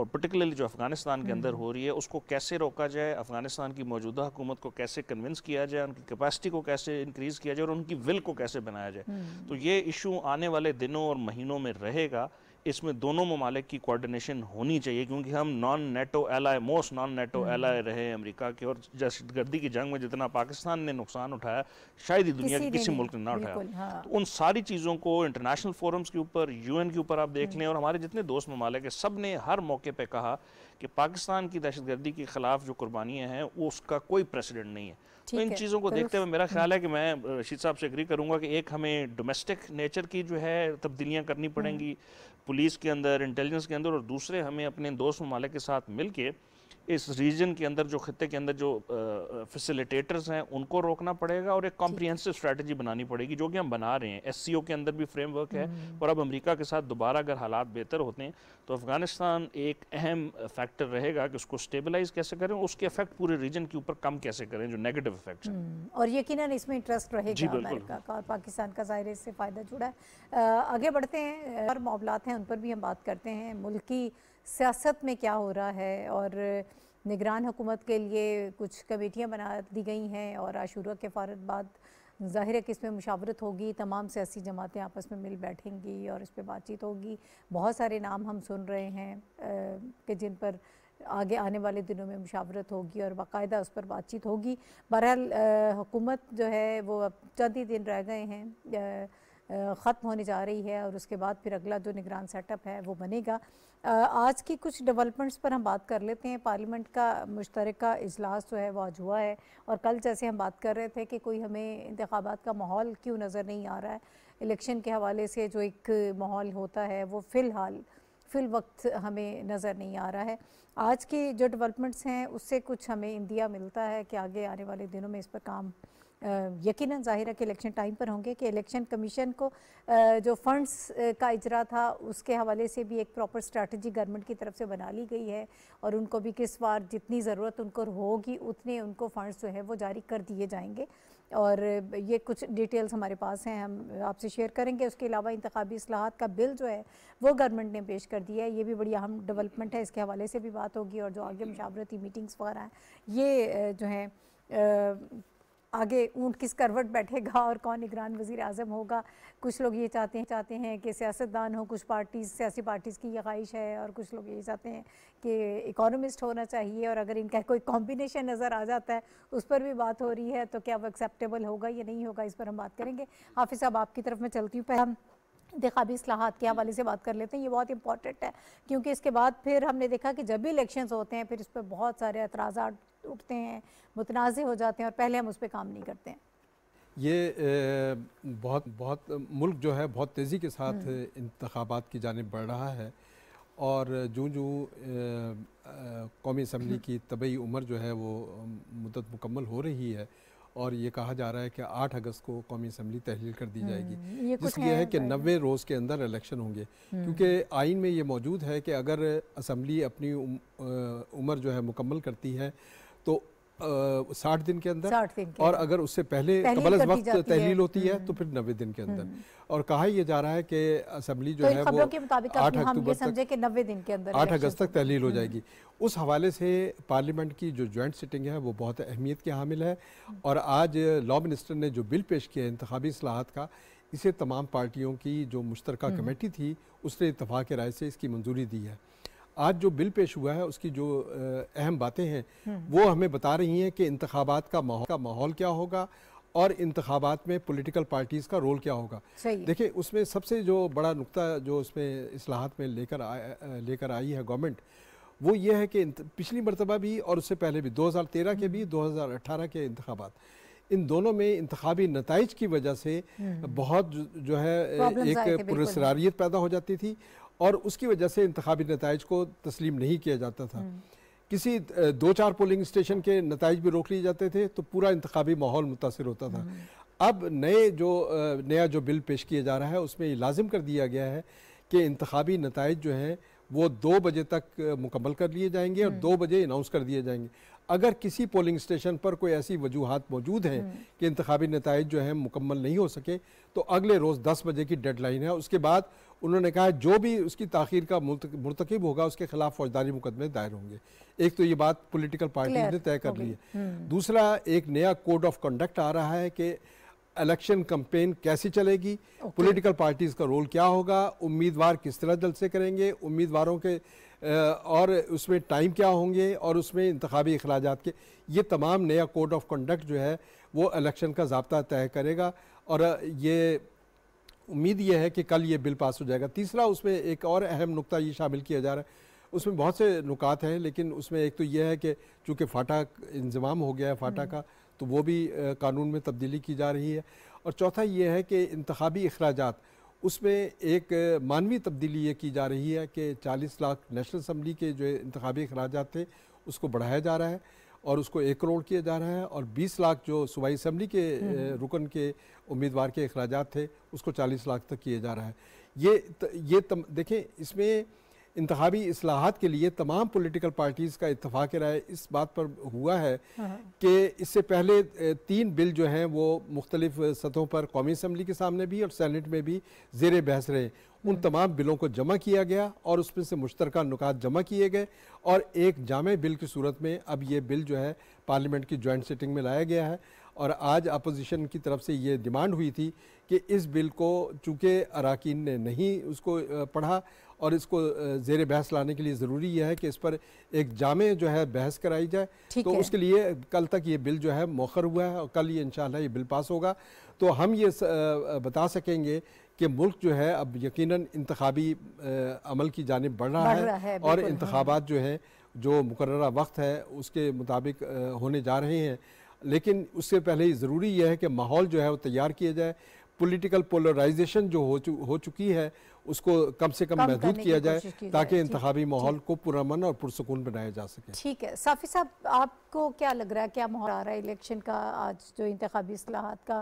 और पर्टिकुलरली जो अफगानिस्तान के अंदर हम्म। हो रही है उसको कैसे रोका जाए अफगानिस्तान की मौजूदा हुकूमत को कैसे कन्विंस किया जाए उनकी कैपेसिटी को कैसे इंक्रीज़ किया जाए और उनकी विल को कैसे बनाया जाए तो ये इशू आने वाले दिनों और महीनों में रहेगा इसमें दोनों ममालिक की कोऑर्डिनेशन होनी चाहिए क्योंकि हम non NATO ally most non NATO ally रहे हैं अमेरिका के और दहशतगर्दी की जंग में जितना पाकिस्तान ने नुकसान उठाया शायद ही दुनिया के किसी मुल्क ने ना उठाया हाँ। तो उन सारी चीज़ों को इंटरनेशनल फोरम्स के ऊपर एन के ऊपर आप देख हम्म। लें और हमारे जितने दोस्त ममालिक सब ने हर मौके पर कहा कि पाकिस्तान की दहशतगर्दी के खिलाफ जो कुर्बानियाँ हैं उसका कोई प्रेसिडेंट नहीं है तो इन चीज़ों को तो देखते हुए मेरा हम्म। ख्याल है कि मैं रशीद साहब से एग्री करूंगा कि एक हमें डोमेस्टिक नेचर की जो है तब्दीलियाँ करनी हम्म। पड़ेंगी पुलिस के अंदर इंटेलिजेंस के अंदर और दूसरे हमें अपने दोस्त ममालिक के साथ मिल के इस रीजन के अंदर जो खत्े के अंदर जो फैसिलिटेटर्स हैं उनको रोकना पड़ेगा और एक कॉम्प्रीहेंसिव स्ट्रेटजी बनानी पड़ेगी जो कि हम बना रहे हैं एस के अंदर भी फ्रेमवर्क है हम्म। और अब अमरीका के साथ दोबारा अगर हालात बेहतर होते हैं तो अफगानिस्तान एक अहम फैक्टर रहेगा कि उसको स्टेबलाइज कैसे करें उसके इफेक्ट पूरे रीजन के ऊपर कम कैसे करें जो नेगेटिव इफेक्ट है और यकीन इसमें इंटरेस्ट रहेगा अमेरिका का और पाकिस्तान का ज़ाहिर इससे फ़ायदा जुड़ा है आगे बढ़ते हैं और मामला हैं उन पर भी हम बात करते हैं मुल्क सियासत में क्या हो रहा है और निगरान हुकूमत के लिए कुछ कमेटियाँ बना दी गई हैं और आशूरा के फारत बाद ज़ाहिर है कि इसमें मुशावरत होगी तमाम सियासी जमातें आपस में मिल बैठेंगी और इस पर बातचीत होगी बहुत सारे नाम हम सुन रहे हैं कि जिन पर आगे आने वाले दिनों में मुशावरत होगी और बाकायदा उस पर बातचीत होगी बहरहाल हुकूमत जो है वो अब चंद ही दिन रह गए हैं ख़त्म होने जा रही है और उसके बाद फिर अगला जो निगरान सेटअप है वो बनेगा आज की कुछ डेवलपमेंट्स पर हम बात कर लेते हैं पार्लियामेंट का मुश्तर अजलास जो है वो आज हुआ है और कल जैसे हम बात कर रहे थे कि कोई हमें इंतबात का माहौल क्यों नज़र नहीं आ रहा है इलेक्शन के हवाले से जो एक माहौल होता है वो फ़िलहाल फिल वक्त हमें नज़र नहीं आ रहा है आज के जो डेवलपमेंट्स हैं उससे कुछ हमें इंडिया मिलता है कि आगे आने वाले दिनों में इस पर काम यकीनन ज़ाहिर है कि इलेक्शन टाइम पर होंगे कि इलेक्शन कमीशन को जो फंड्स का इजरा था उसके हवाले से भी एक प्रॉपर स्ट्रैटी गवर्नमेंट की तरफ से बना ली गई है और उनको भी किस बार जितनी ज़रूरत उनको होगी उतने उनको फ़ंड्स जो है वो जारी कर दिए जाएंगे और ये कुछ डिटेल्स हमारे पास हैं हम आपसे शेयर करेंगे उसके अलावा इंतबी असलाहत का बिल जो है वो गवर्नमेंट ने पेश कर दिया है ये भी बड़ी अहम डेवलपमेंट है इसके हवाले से भी बात होगी और जो आगे मुशावरती मीटिंग्स वगैरह हैं ये जो है आगे ऊँट किस करवट बैठेगा और कौन निगरान वजीर अजम होगा कुछ लोग ये चाहते हैं चाहते हैं कि सियासतदान हो कुछ पार्टीज सियासी पार्टीज़ की ये ख्वाहिश है और कुछ लोग ये चाहते हैं कि इकोनॉमिस्ट होना चाहिए और अगर इनका कोई कॉम्बिनेशन नज़र आ जाता है उस पर भी बात हो रही है तो क्या वो एक्सेप्टेबल होगा या नहीं होगा इस पर हम बात करेंगे हाफिज़ साहब आपकी तरफ मैं चलती हूँ पहले इंतबी असलाहत के हवाले से बात कर लेते हैं ये बहुत इंपॉर्टेंट है क्योंकि इसके बाद फिर हमने देखा कि जब भी इलेक्शन होते हैं फिर इस पर बहुत सारे एतराज़ा उठते हैं मुतनाज़ हो जाते हैं और पहले हम उस पर काम नहीं करते हैं ये बहुत बहुत मुल्क जो है बहुत तेज़ी के साथ हम्म। इंतबात की जानब बढ़ रहा है और जो जूँ कौमी असम्बली की हम्म। तबी उम्र जो है वो मदत मुकम्मल हो रही है और ये कहा जा रहा है कि 8 अगस्त को कौमी असम्बली तहलील कर दी जाएगी जिसकी हम्म, है, है कि नबे रोज़ के अंदर इलेक्शन होंगे क्योंकि आइन में ये मौजूद है कि अगर असम्बली अपनी उम्र जो है मुकम्मल करती है तो साठ दिन के अंदर साठ दिन के और अगर उससे पहले कबल वक्त तहलील होती है हम्म। तो फिर नब्बे दिन के हम्म। अंदर और कहा यह जा रहा है कि असम्बली जो तो है वो के आठ अक्टूबर समझे कि नब्बे दिन के अंदर आठ अगस्त तक तहलील हो हम्म। जाएगी उस हवाले से पार्लियामेंट की जो जॉइंट सिटिंग है वो बहुत अहमियत की हामिल है और आज लॉ मिनिस्टर ने जो बिल पेश किया है इंतबी असलाहत का इसे तमाम पार्टियों की जो मुश्तरक कमेटी थी उसने इतफाक़ राय से इसकी मंजूरी दी है आज जो बिल पेश हुआ है उसकी जो अहम बातें हैं हम्म। वो हमें बता रही हैं कि इंतबात का माहौल का माहौल क्या होगा और इंतबात में पॉलिटिकल पार्टीज़ का रोल क्या होगा देखिए उसमें सबसे जो बड़ा नुकता जो उसमें असलाहत में लेकर लेकर आई है गवर्नमेंट वो ये है कि पिछली मरतबा भी और उससे पहले भी 2013 के भी 2018 हम्म। के इंतबात इन दोनों में इंतबी नतज की वजह से हम्म। बहुत जो है एक पुरसरारीत पैदा हो जाती थी और उसकी वजह से इंतबी नतज को तस्लीम नहीं किया जाता था हम्म। किसी दो चार पोलिंग स्टेशन के नतज भी रोक लिए जाते थे तो पूरा इंतबी माहौल मुतासर होता था हम्म। अब नए जो नया जो बिल पेश किया जा रहा है उसमें ये लाजिम कर दिया गया है कि इंतबी नतज जो हैं वो दो बजे तक मुकम्मल कर लिए जाएंगे और हम्म। दो बजे अनाउंस कर दिए जाएंगे अगर किसी पोलिंग स्टेशन पर कोई ऐसी वजूहत मौजूद हैं हम्म। कि इंतबी नतज जो हैं मुकम्मल नहीं हो सके तो अगले रोज़ दस बजे की डेड लाइन है उसके बाद उन्होंने कहा जो भी उसकी तखिर का मरतकब होगा उसके खिलाफ फौजदारी मुकदमे दायर होंगे एक तो ये बात पोलिटिकल पार्टी ने तय कर ली है हम्म। दूसरा एक नया कोड ऑफ कंडक्ट आ रहा है कि इलेक्शन कंपेन कैसी चलेगी पोलिटिकल पार्टीज़ का रोल क्या होगा उम्मीदवार किस तरह जलसे करेंगे उम्मीदवारों के और उसमें टाइम क्या होंगे और उसमें इंतबी अखराज के ये तमाम नया कोड ऑफ कंडक्ट जो है वो इलेक्शन का जबता तय करेगा और ये उम्मीद ये है कि कल ये बिल पास हो जाएगा तीसरा उसमें एक और अहम नुकता ये शामिल किया जा रहा है उसमें बहुत से नुकात हैं लेकिन उसमें एक तो यह है कि चूँकि फाटा इंजमाम हो गया है फाटा हम्म। का तो वो भी कानून में तब्दीली की जा रही है और चौथा ये है कि इंतबी अखराज उसमें एक मानवी तब्दीली ये की जा रही है कि 40 लाख नेशनल असम्बली के जो इंतबी अखराज थे उसको बढ़ाया जा रहा है और उसको एक करोड़ किया जा रहा है और 20 लाख जो सूबाई असम्बली के हम्म, हम्म। रुकन के उम्मीदवार के अखराज थे उसको 40 लाख तक किया जा रहा है ये ये तम, देखें इसमें इंतबी असलाहत के लिए तमाम पोलिटिकल पार्टीज़ का इतफाक़ राय इस बात पर हुआ है हाँ। कि इससे पहले तीन बिल जो हैं वो मुख्तलिफ सतहों पर कौमी असम्बली के सामने भी और सैनट में भी जेर बहस रहे उन हाँ। तमाम बिलों को जमा किया गया और उसमें से मुश्तरक नुकात जमा किए गए और एक जाम बिल की सूरत में अब ये बिल जो है पार्लियामेंट की जॉइंट सिटिंग में लाया गया है और आज अपोजिशन की तरफ से ये डिमांड हुई थी कि इस बिल को चूँकि अरकान ने नहीं उसको पढ़ा और इसको जेर बहस लाने के लिए ज़रूरी यह है कि इस पर एक जाम जो है बहस कराई जाए तो उसके लिए कल तक ये बिल जो है मौखर हुआ है और कल ये इन ये बिल पास होगा तो हम ये बता सकेंगे कि मुल्क जो है अब यकीनन इंतबी अमल की जानब बढ़ रहा, रहा है, है और इंतबात जो है जो मुकर वक्त है उसके मुताबिक होने जा रहे हैं लेकिन उससे पहले ज़रूरी यह है कि माहौल जो है वो तैयार किया जाए पॉलिटिकल पोलराइजेशन जो हो चु, हो चुकी है उसको कम से कम, कम महदूद किया जाए ताकि इंतजामी माहौल को पुरमन और पुरसकून बनाया जा सके ठीक है साफी साहब आपको क्या लग रहा है क्या माहौल आ रहा है इलेक्शन का आज जो इंतबी असलाहत का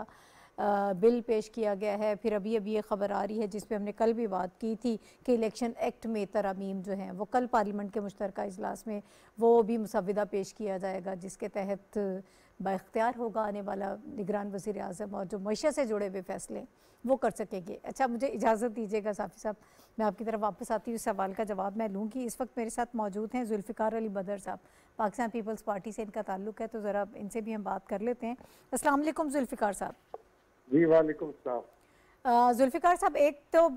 आ, बिल पेश किया गया है फिर अभी अभी ये खबर आ रही है जिस पर हमने कल भी बात की थी कि इलेक्शन एक्ट में तरामीम जो हैं वो कल पार्लियामेंट के मुश्तर अजलास में वो भी मुसविदा पेश किया जाएगा जिसके तहत बाख्तियार होगा आने वाला निगरान वजीर अजम और जो मीशा से जुड़े हुए फैसले वो कर सकेंगे अच्छा मुझे इजाज़त दीजिएगा साफ़ी साहब मैं आपकी तरफ वापस आती हूँ सवाल का जवाब मैं लूँगी इस वक्त मेरे साथ मौजूद हैं जुल्फ़िकार अली बदर साहब पाकिस्तान पीपल्स पार्टी से इनका ताल्लुक है तो ज़रा इनसे भी हम बात कर लेते हैं असलम जुल्फ़िकार साहब जी वालेकुम जुल्फ़िकार साहब एक तो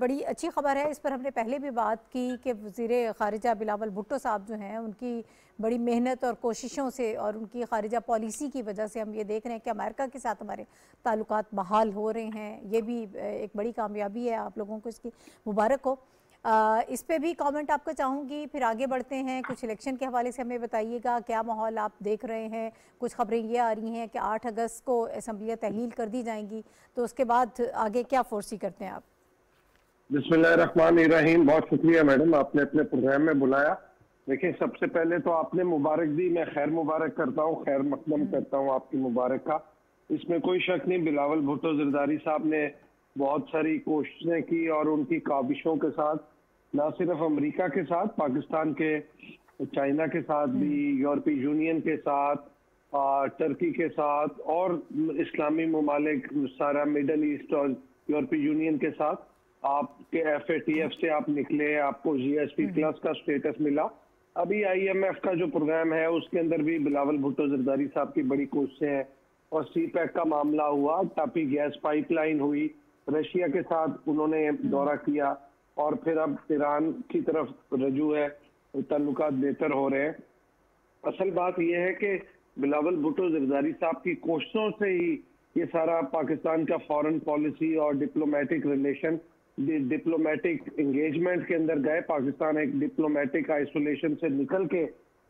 बड़ी अच्छी खबर है इस पर हमने पहले भी बात की कि वजीर ख़ारजा बिलावल भुट्टो साहब जो हैं उनकी बड़ी मेहनत और कोशिशों से और उनकी खारजा पॉलिसी की वजह से हम ये देख रहे हैं कि अमेरिका के साथ हमारे ताल्लुक बहाल हो रहे हैं ये भी एक बड़ी कामयाबी है आप लोगों को इसकी मुबारक हो इस पर भी कमेंट आपका चाहूँगी फिर आगे बढ़ते हैं कुछ इलेक्शन के हवाले से हमें बताइएगा क्या माहौल आप देख रहे हैं कुछ खबरें ये आ रही हैं कि 8 अगस्त को असम्बलियाँ तहलील कर दी जाएंगी तो उसके बाद आगे क्या फोर्सी करते हैं आप बिस्मिल्लाम बहुत शुक्रिया मैडम आपने अपने प्रोग्राम में बुलाया देखिए सबसे पहले तो आपने मुबारक दी मैं खैर मुबारक करता हूँ खैर मकदम हम्म। करता हूँ आपकी मुबारक का इसमें कोई शक नहीं बिलावल भुट्टो जरदारी साहब ने बहुत सारी कोशिशें की और उनकी काबिशों के साथ ना सिर्फ अमेरिका के साथ पाकिस्तान के चाइना के साथ भी हम्म। यूरोपीय यूनियन के साथ टर्की के साथ और इस्लामी ममालिक सारा मिडल ईस्ट और यूरोपीय यूनियन के साथ आपके एफ ए टी एफ से आप निकले आपको जी एस पी प्लस का स्टेटस मिला अभी आई एम एफ का जो प्रोग्राम है उसके अंदर भी बिलावल भुट्टो जरदारी साहब की बड़ी कोशिशें हैं और सी पैक का मामला हुआ टापी गैस पाइपलाइन हुई रशिया के साथ उन्होंने दौरा किया और फिर अब ईरान की तरफ रजू है ताल्लुक बेहतर हो रहे हैं असल बात यह है कि बिलावल भुटो जरदारी साहब की कोशिशों से ही ये सारा पाकिस्तान का फॉरेन पॉलिसी और डिप्लोमेटिक रिलेशन डिप्लोमेटिक इंगेजमेंट के अंदर गए पाकिस्तान एक डिप्लोमेटिक आइसोलेशन से निकल के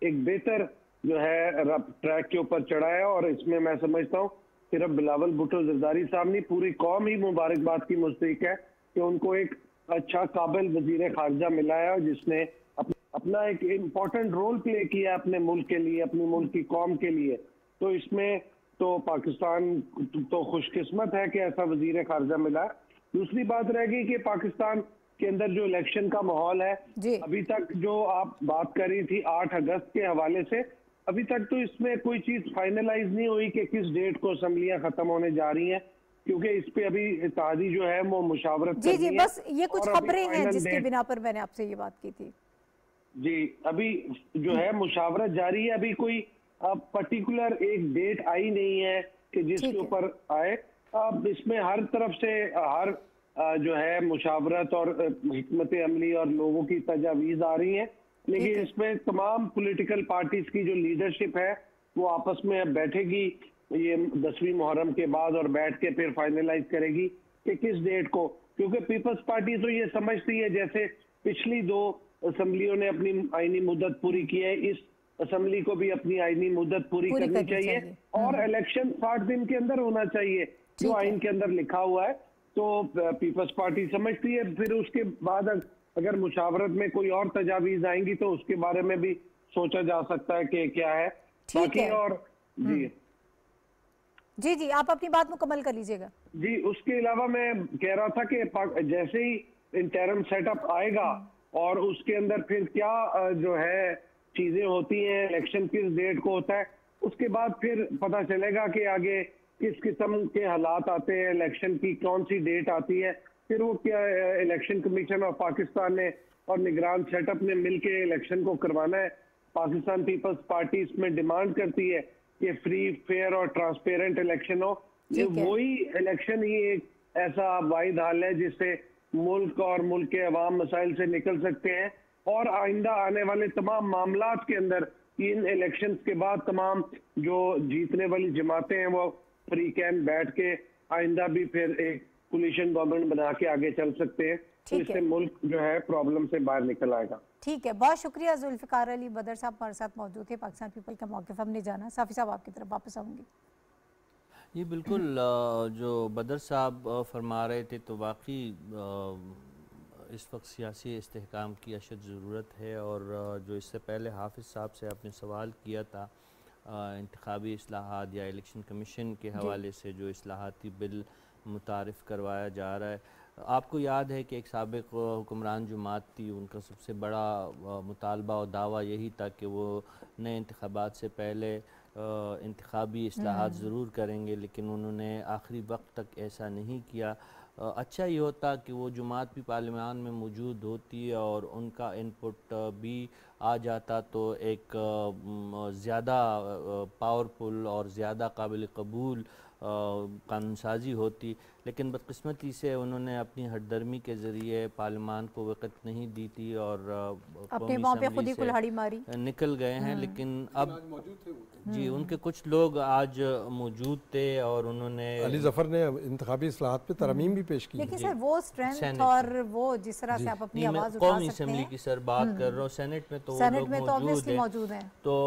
एक बेहतर जो है ट्रैक के ऊपर चढ़ा है और इसमें मैं समझता हूँ सिर्फ बिलावल भुटो जरदारी साहब नहीं पूरी कौम ही मुबारकबाद की मुस्तक है कि उनको एक अच्छा काबिल वजीर खारजा मिला है और जिसने अपना एक इम्पोर्टेंट रोल प्ले किया अपने मुल्क के लिए अपनी मुल्क की कौम के लिए तो इसमें तो पाकिस्तान तो खुशकिस्मत है कि ऐसा वजीर खारजा मिला दूसरी बात रह गई कि पाकिस्तान के अंदर जो इलेक्शन का माहौल है अभी तक जो आप बात कर रही थी आठ अगस्त के हवाले से अभी तक तो इसमें कोई चीज फाइनलाइज नहीं हुई कि किस डेट को असम्बलियां खत्म होने जा रही हैं क्योंकि इस पे अभी ताजी जो है वो मुशावरत जी जी बस ये कुछ खबरें हैं जिसके बिना पर मैंने आपसे ये बात की थी जी अभी जो है मुशावरत जारी है अभी कोई पर्टिकुलर एक डेट आई नहीं है कि जिसके ऊपर आए अब इसमें हर तरफ से हर जो है मुशावरत और हमत अमली और लोगों की तजावीज आ रही है लेकिन इसमें तमाम पोलिटिकल पार्टीज की जो लीडरशिप है वो आपस में अब बैठेगी ये दसवीं मुहर्रम के बाद और बैठ के फिर फाइनलाइज करेगी कि किस डेट को क्योंकि पीपल्स पार्टी तो ये समझती है जैसे पिछली दो असम्बलियों ने अपनी आईनी मुद्दत पूरी की है इस असम्बली को भी अपनी आईनी मुद्दत पूरी, पूरी करनी चाहिए, चाहिए। और इलेक्शन हम्म। साठ दिन के अंदर होना चाहिए जो आइन के अंदर लिखा हुआ है तो पीपल्स पार्टी समझती है फिर उसके बाद अगर मुशावरत में कोई और तजावीज आएंगी तो उसके बारे में भी सोचा जा सकता है कि क्या है बाकी और जी हम्म। जी जी आप अपनी बात मुकम्मल कर लीजिएगा जी उसके अलावा मैं कह रहा था कि जैसे ही इंटरम सेटअप आएगा और उसके अंदर फिर क्या जो है चीजें होती हैं इलेक्शन किस डेट को होता है उसके बाद फिर पता चलेगा कि आगे किस किस्म के हालात आते हैं इलेक्शन की कौन सी डेट आती है फिर वो क्या इलेक्शन कमीशन ऑफ पाकिस्तान ने और निगरान सेटअप ने मिलकर इलेक्शन को करवाना है पाकिस्तान पीपल्स पार्टी इसमें डिमांड करती है ये फ्री फेयर और ट्रांसपेरेंट इलेक्शन हो ये वही इलेक्शन ही एक ऐसा वाहिद हाल है जिससे मुल्क और मुल्क के अवाम मसाइल से निकल सकते हैं और आइंदा आने वाले तमाम मामला के अंदर इन इलेक्शन के बाद तमाम जो जीतने वाली जमातें हैं वो फ्री कैंप बैठ के आइंदा भी फिर एक कोलिशन गवर्नमेंट बना के आगे चल सकते हैं तो इससे मुल्क जो है प्रॉब्लम से बाहर निकल आएगा ठीक है बहुत शुक्रिया जुल्फिकार अली बदर साहब हमारे साथ मौजूद थे पाकिस्तान पीपल का मौके हमने जाना साफी साहब आपकी तरफ वापस आऊंगी ये बिल्कुल जो बदर साहब फरमा रहे थे तो वाकई इस वक्त सियासी इस्तेकाम की अशद ज़रूरत है और जो इससे पहले हाफिज साहब से आपने सवाल किया था इंतबी असलाहत या इलेक्शन कमीशन के हवाले से जो असलाहती बिल मुतारफ़ करवाया जा रहा है आपको याद है कि एक सबक हुक्मरान जमात थी उनका सबसे बड़ा मुतालबा और दावा यही था कि वो नए इंतबात से पहले इंतबी असलाहत हम्म। ज़रूर करेंगे लेकिन उन्होंने आखिरी वक्त तक ऐसा नहीं किया अच्छा ये होता कि वो जमात भी पार्लियामान में मौजूद होती और उनका इनपुट भी आ जाता तो एक ज़्यादा पावरफुल और ज़्यादा काबिल कबूल कानून साजी होती लेकिन बदकस्मती से उन्होंने अपनी हटदर्मी के ज़रिए पार्लियामान को वक़्त नहीं दी थी और अपने पे खुद ही कुल्हाड़ी मारी निकल गए हैं हम्म। लेकिन अब जी हम्म। उनके कुछ लोग आज मौजूद थे और उन्होंने अली जफर ने इंतबी असलाहत पे तरमीम भी पेश की लेकिन सर वो स्ट्रेंथ और वो जिस तरह से आप अपनी आवाज़ कौमी असम्बली की सर बात हम्म। कर रहा हूँ सेनेट में तो सेनेट में तो मौजूद हैं तो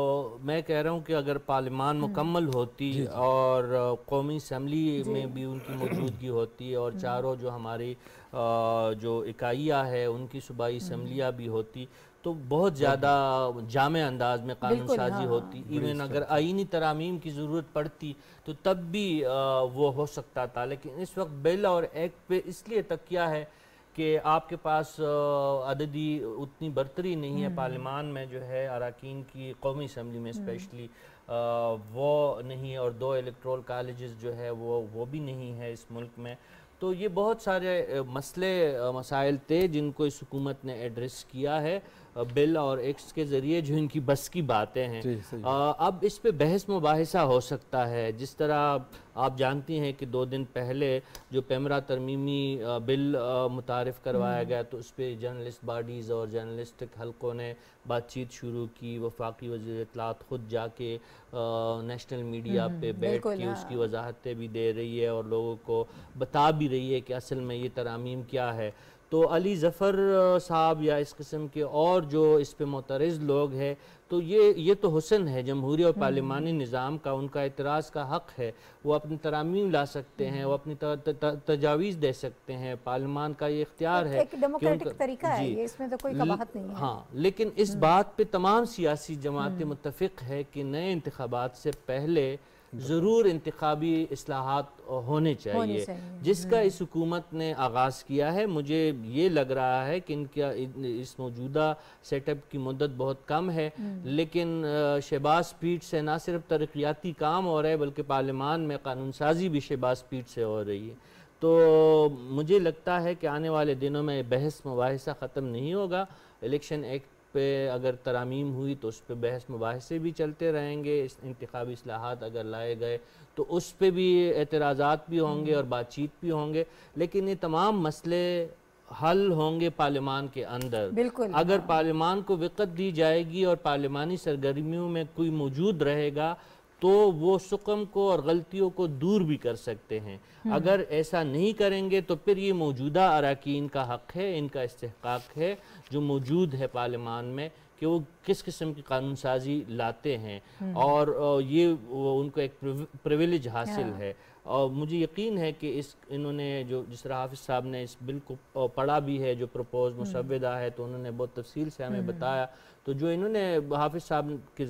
मैं कह रहा हूँ कि अगर पार्लियामान मुकम्मल होती और कौमी असम्बली में भी उनकी मौजूदगी की होती है और हम्म। चारों जो हमारी जो इकाइयाँ है उनकी सूबाई इसम्बलियाँ हम्म। भी होती तो बहुत ज़्यादा जाम अंदाज में कानून साजी हाँ, होती हाँ। इवन अगर आइनी तरामीम की ज़रूरत पड़ती तो तब भी आ, वो हो सकता था लेकिन इस वक्त बिल और एक्ट पे इसलिए तक किया है कि आपके पास अददी उतनी बरतरी नहीं है हम्म। पार्लियामान में जो है अरकान की कौमी असम्बली में स्पेशली वो नहीं है और दो इलेक्ट्रोल कॉलेजेस जो है वो वो भी नहीं है इस मुल्क में तो ये बहुत सारे मसले मसाइल थे जिनको इस हुकूमत ने एड्रेस किया है बिल और एक्ट के ज़रिए जो इनकी बस की बातें हैं अब इस पे बहस मुबासा हो सकता है जिस तरह आप जानती हैं कि दो दिन पहले जो पैमरा तरमीमी बिल मुतारफ़ करवाया हम्म। गया तो उस पर जर्नलिस्ट बॉडीज़ और जर्नलिस्ट हलकों ने बातचीत शुरू की वफाकी वजी अतलात ख़ुद जाके नेशनल मीडिया हम्म, पे बैठ के हाँ। उसकी वजाहतें भी दे रही है और लोगों को बता भी रही है कि असल में ये तरामीम क्या है तो अली ज़फ़र साहब या इस किस्म के और जो इस पर मोतरज़ लोग हैं तो ये ये तो हुसन है जमहूरी और पार्लिमानी हम्म। निज़ाम का उनका एतराज़ का हक़ है वो अपनी तरामीम ला सकते हैं वो अपनी तजावीज़ दे सकते हैं पार्लिमान का ये इख्तियार है डेमोक्रेटिक तरीका है ये इसमें तो कोई नहीं है हाँ लेकिन इस हम्म। बात पे तमाम सियासी जमातें हम्म। मुतफ़ है कि नए इंतबात से पहले ज़रूर इंतबी असलाहत होने चाहिए, होने चाहिए। जिसका हम्म। इस हुकूमत ने आगाज़ किया है मुझे ये लग रहा है कि इनका इस मौजूदा सेटअप की मदद बहुत कम है हम्म। लेकिन शहबाज पीठ से ना सिर्फ तरक्याती काम हो रहा है बल्कि पार्लियमान में कानून साजी भी शहबाज पीठ से हो रही है तो मुझे लगता है कि आने वाले दिनों में बहस मुबासा ख़त्म नहीं होगा इलेक्शन एक्ट पे अगर तरामीम हुई तो उस पर बहस मुबासे भी चलते रहेंगे इस इंतबी असलाहत अगर लाए गए तो उस पर भी एतराज़ा भी होंगे हम्म। और बातचीत भी होंगे लेकिन ये तमाम मसले हल होंगे पार्लियामान के अंदर बिल्कुल अगर पार्लियामान को विकत दी जाएगी और पार्लियामानी सरगर्मियों में कोई मौजूद रहेगा तो वो सुकम को और गलतियों को दूर भी कर सकते हैं हम्म। अगर ऐसा नहीं करेंगे तो फिर ये मौजूदा अरकान का हक है इनका इस्तेक है जो मौजूद है पार्लियामान में कि वो किस किस्म की कानून साजी लाते हैं हम्म। और ये उनको एक प्रिविलेज हासिल हाँ। है और मुझे यकीन है कि इस इन्होंने जो जिस तरह हाफिज साहब ने इस बिल को पढ़ा भी है जो प्रपोज हम्म। मुसवदा है तो उन्होंने बहुत तफसील से हमें हम्म। बताया तो जो इन्होंने हाफिज साहब की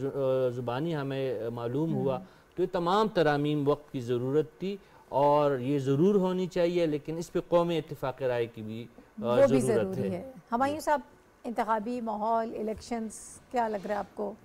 ज़ुबानी हमें मालूम हुआ तो ये तमाम तरामीम वक्त की ज़रूरत थी और ये ज़रूर होनी चाहिए लेकिन इस पर कौमी इतफ़ाक़ राय की भी वो भी ज़रूरी है हमायूं साहब इंतबी माहौल इलेक्शंस क्या लग रहा है आपको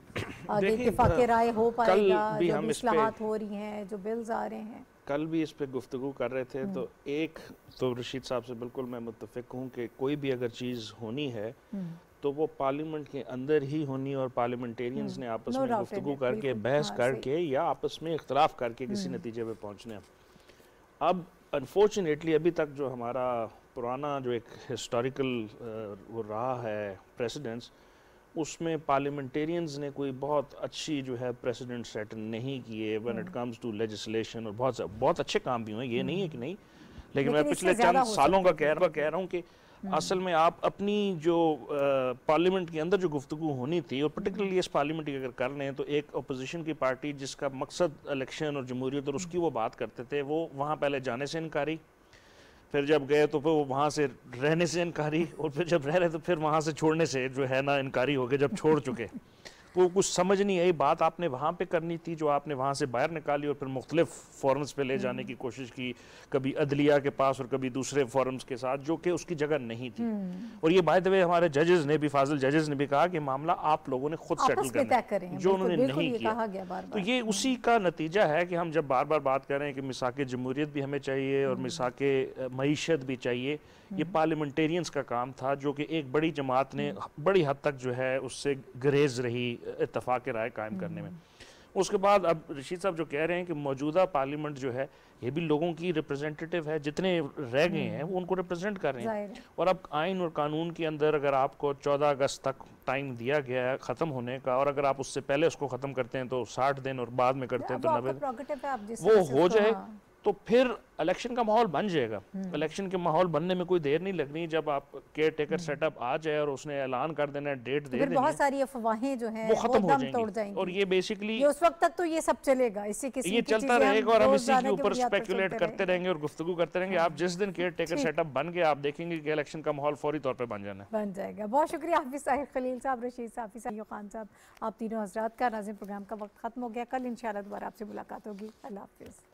इतफाक़ राय हो पाएगा जो असलाहत हो रही हैं जो बिल्स आ रहे हैं कल भी इस पर गुफ्तु कर रहे थे तो हम्म। एक तो रशीद साहब से बिल्कुल मैं मुतफिक हूँ कि कोई भी अगर चीज़ होनी है हम्म। तो वो पार्लियामेंट के अंदर ही होनी और पार्लियामेंटेरियंस हम्म। ने आपस में गुफ्तु करके बहस हाँ, करके या आपस में इख्तलाफ करके किसी नतीजे पे पहुँचने अब अनफॉर्चुनेटली अभी तक जो हमारा पुराना जो एक हिस्टोरिकल वो रहा है प्रेसिडेंस उसमें पार्लियामेंटेरियंस ने कोई बहुत अच्छी जो है प्रेसिडेंट सेट नहीं किए when it comes to legislation और बहुत बहुत अच्छे काम भी हुए ये नहीं है कि नहीं लेकिन मैं पिछले चंद सालों का कह रहा कह रहा हूँ कि हम्म। असल में आप अपनी जो पार्लियामेंट के अंदर जो गुफ्तु होनी थी और पर्टिकुलरली हम्म। इस पार्लियामेंट की अगर कर लें तो एक अपोजिशन की पार्टी जिसका मकसद इलेक्शन और जमहूरियत और उसकी वो बात करते थे वो वहाँ पहले जाने से इनकारी फिर जब गए तो फिर वो वहाँ से रहने से इनकारी और फिर जब रह रहे तो फिर वहाँ से छोड़ने से जो है ना इनकारी हो गए जब छोड़ चुके वो कुछ समझ नहीं आई बात आपने वहाँ पे करनी थी जो आपने वहाँ से बाहर निकाली और फिर मुख्तलिफ फॉरम्स पे ले हम्म। जाने की कोशिश की कभी अदलिया के पास और कभी दूसरे फॉरम्स के साथ जो कि उसकी जगह नहीं थी हम्म। और ये बाय द वे हमारे जजेस ने भी फाजिल जजेस ने भी कहा कि मामला आप लोगों ने खुद सेटल करना जो उन्होंने नहीं किया तो ये हम्म। उसी का नतीजा है कि हम जब बार बार बात कर रहे हैं कि मिसाक जमहूरियत भी हमें चाहिए और मिसाक मीशत भी चाहिए ये पार्लियामेंटेरियंस का काम था जो कि एक बड़ी जमात ने बड़ी हद तक जो है उससे ग्रेज रही इतफाक़ राय कायम करने में हम्म। उसके बाद अब रशीद साहब जो कह रहे हैं कि मौजूदा पार्लियामेंट जो है ये भी लोगों की रिप्रेजेंटेटिव है जितने रह गए हम्म। हैं वो उनको रिप्रेजेंट कर रहे हैं और अब आइन और कानून के अंदर अगर आपको 14 अगस्त तक टाइम दिया गया है ख़त्म होने का और अगर आप उससे पहले उसको ख़त्म करते हैं तो 60 दिन और बाद में करते हैं तो नब्बे वो हो जाए हाँ। तो फिर इलेक्शन का माहौल बन जाएगा इलेक्शन हम्म। के माहौल बनने में कोई देर नहीं लगनी जब आप केयर टेकर सेटअप आ जाए और उसने ऐलान कर देना डेट तो दे देनी बहुत सारी अफवाहें जो हैं वो खत्म हो जाएंगी।, तोड़ जाएंगी और ये बेसिकली ये उस वक्त तक तो ये सब चलेगा इसी किसी ये चलता रहेगा और हम इसी के ऊपर स्पेकुलेट करते रहेंगे और गुफ्तु करते रहेंगे आप हाँ। जिस दिन केयर टेकर सेटअप बन गए आप देखेंगे की इलेक्शन का माहौल फौरी तौर पर बन जाना है बन जाएगा बहुत शुक्रिया हाफिज साहिब खलील साहब रशीद साफी साहब खान साहब आप तीनों हजरात का नाजिम प्रोग्राम का वक्त खत्म हो गया कल इन दोबारा आपसे मुलाकात होगी अल्लाह हाफिज़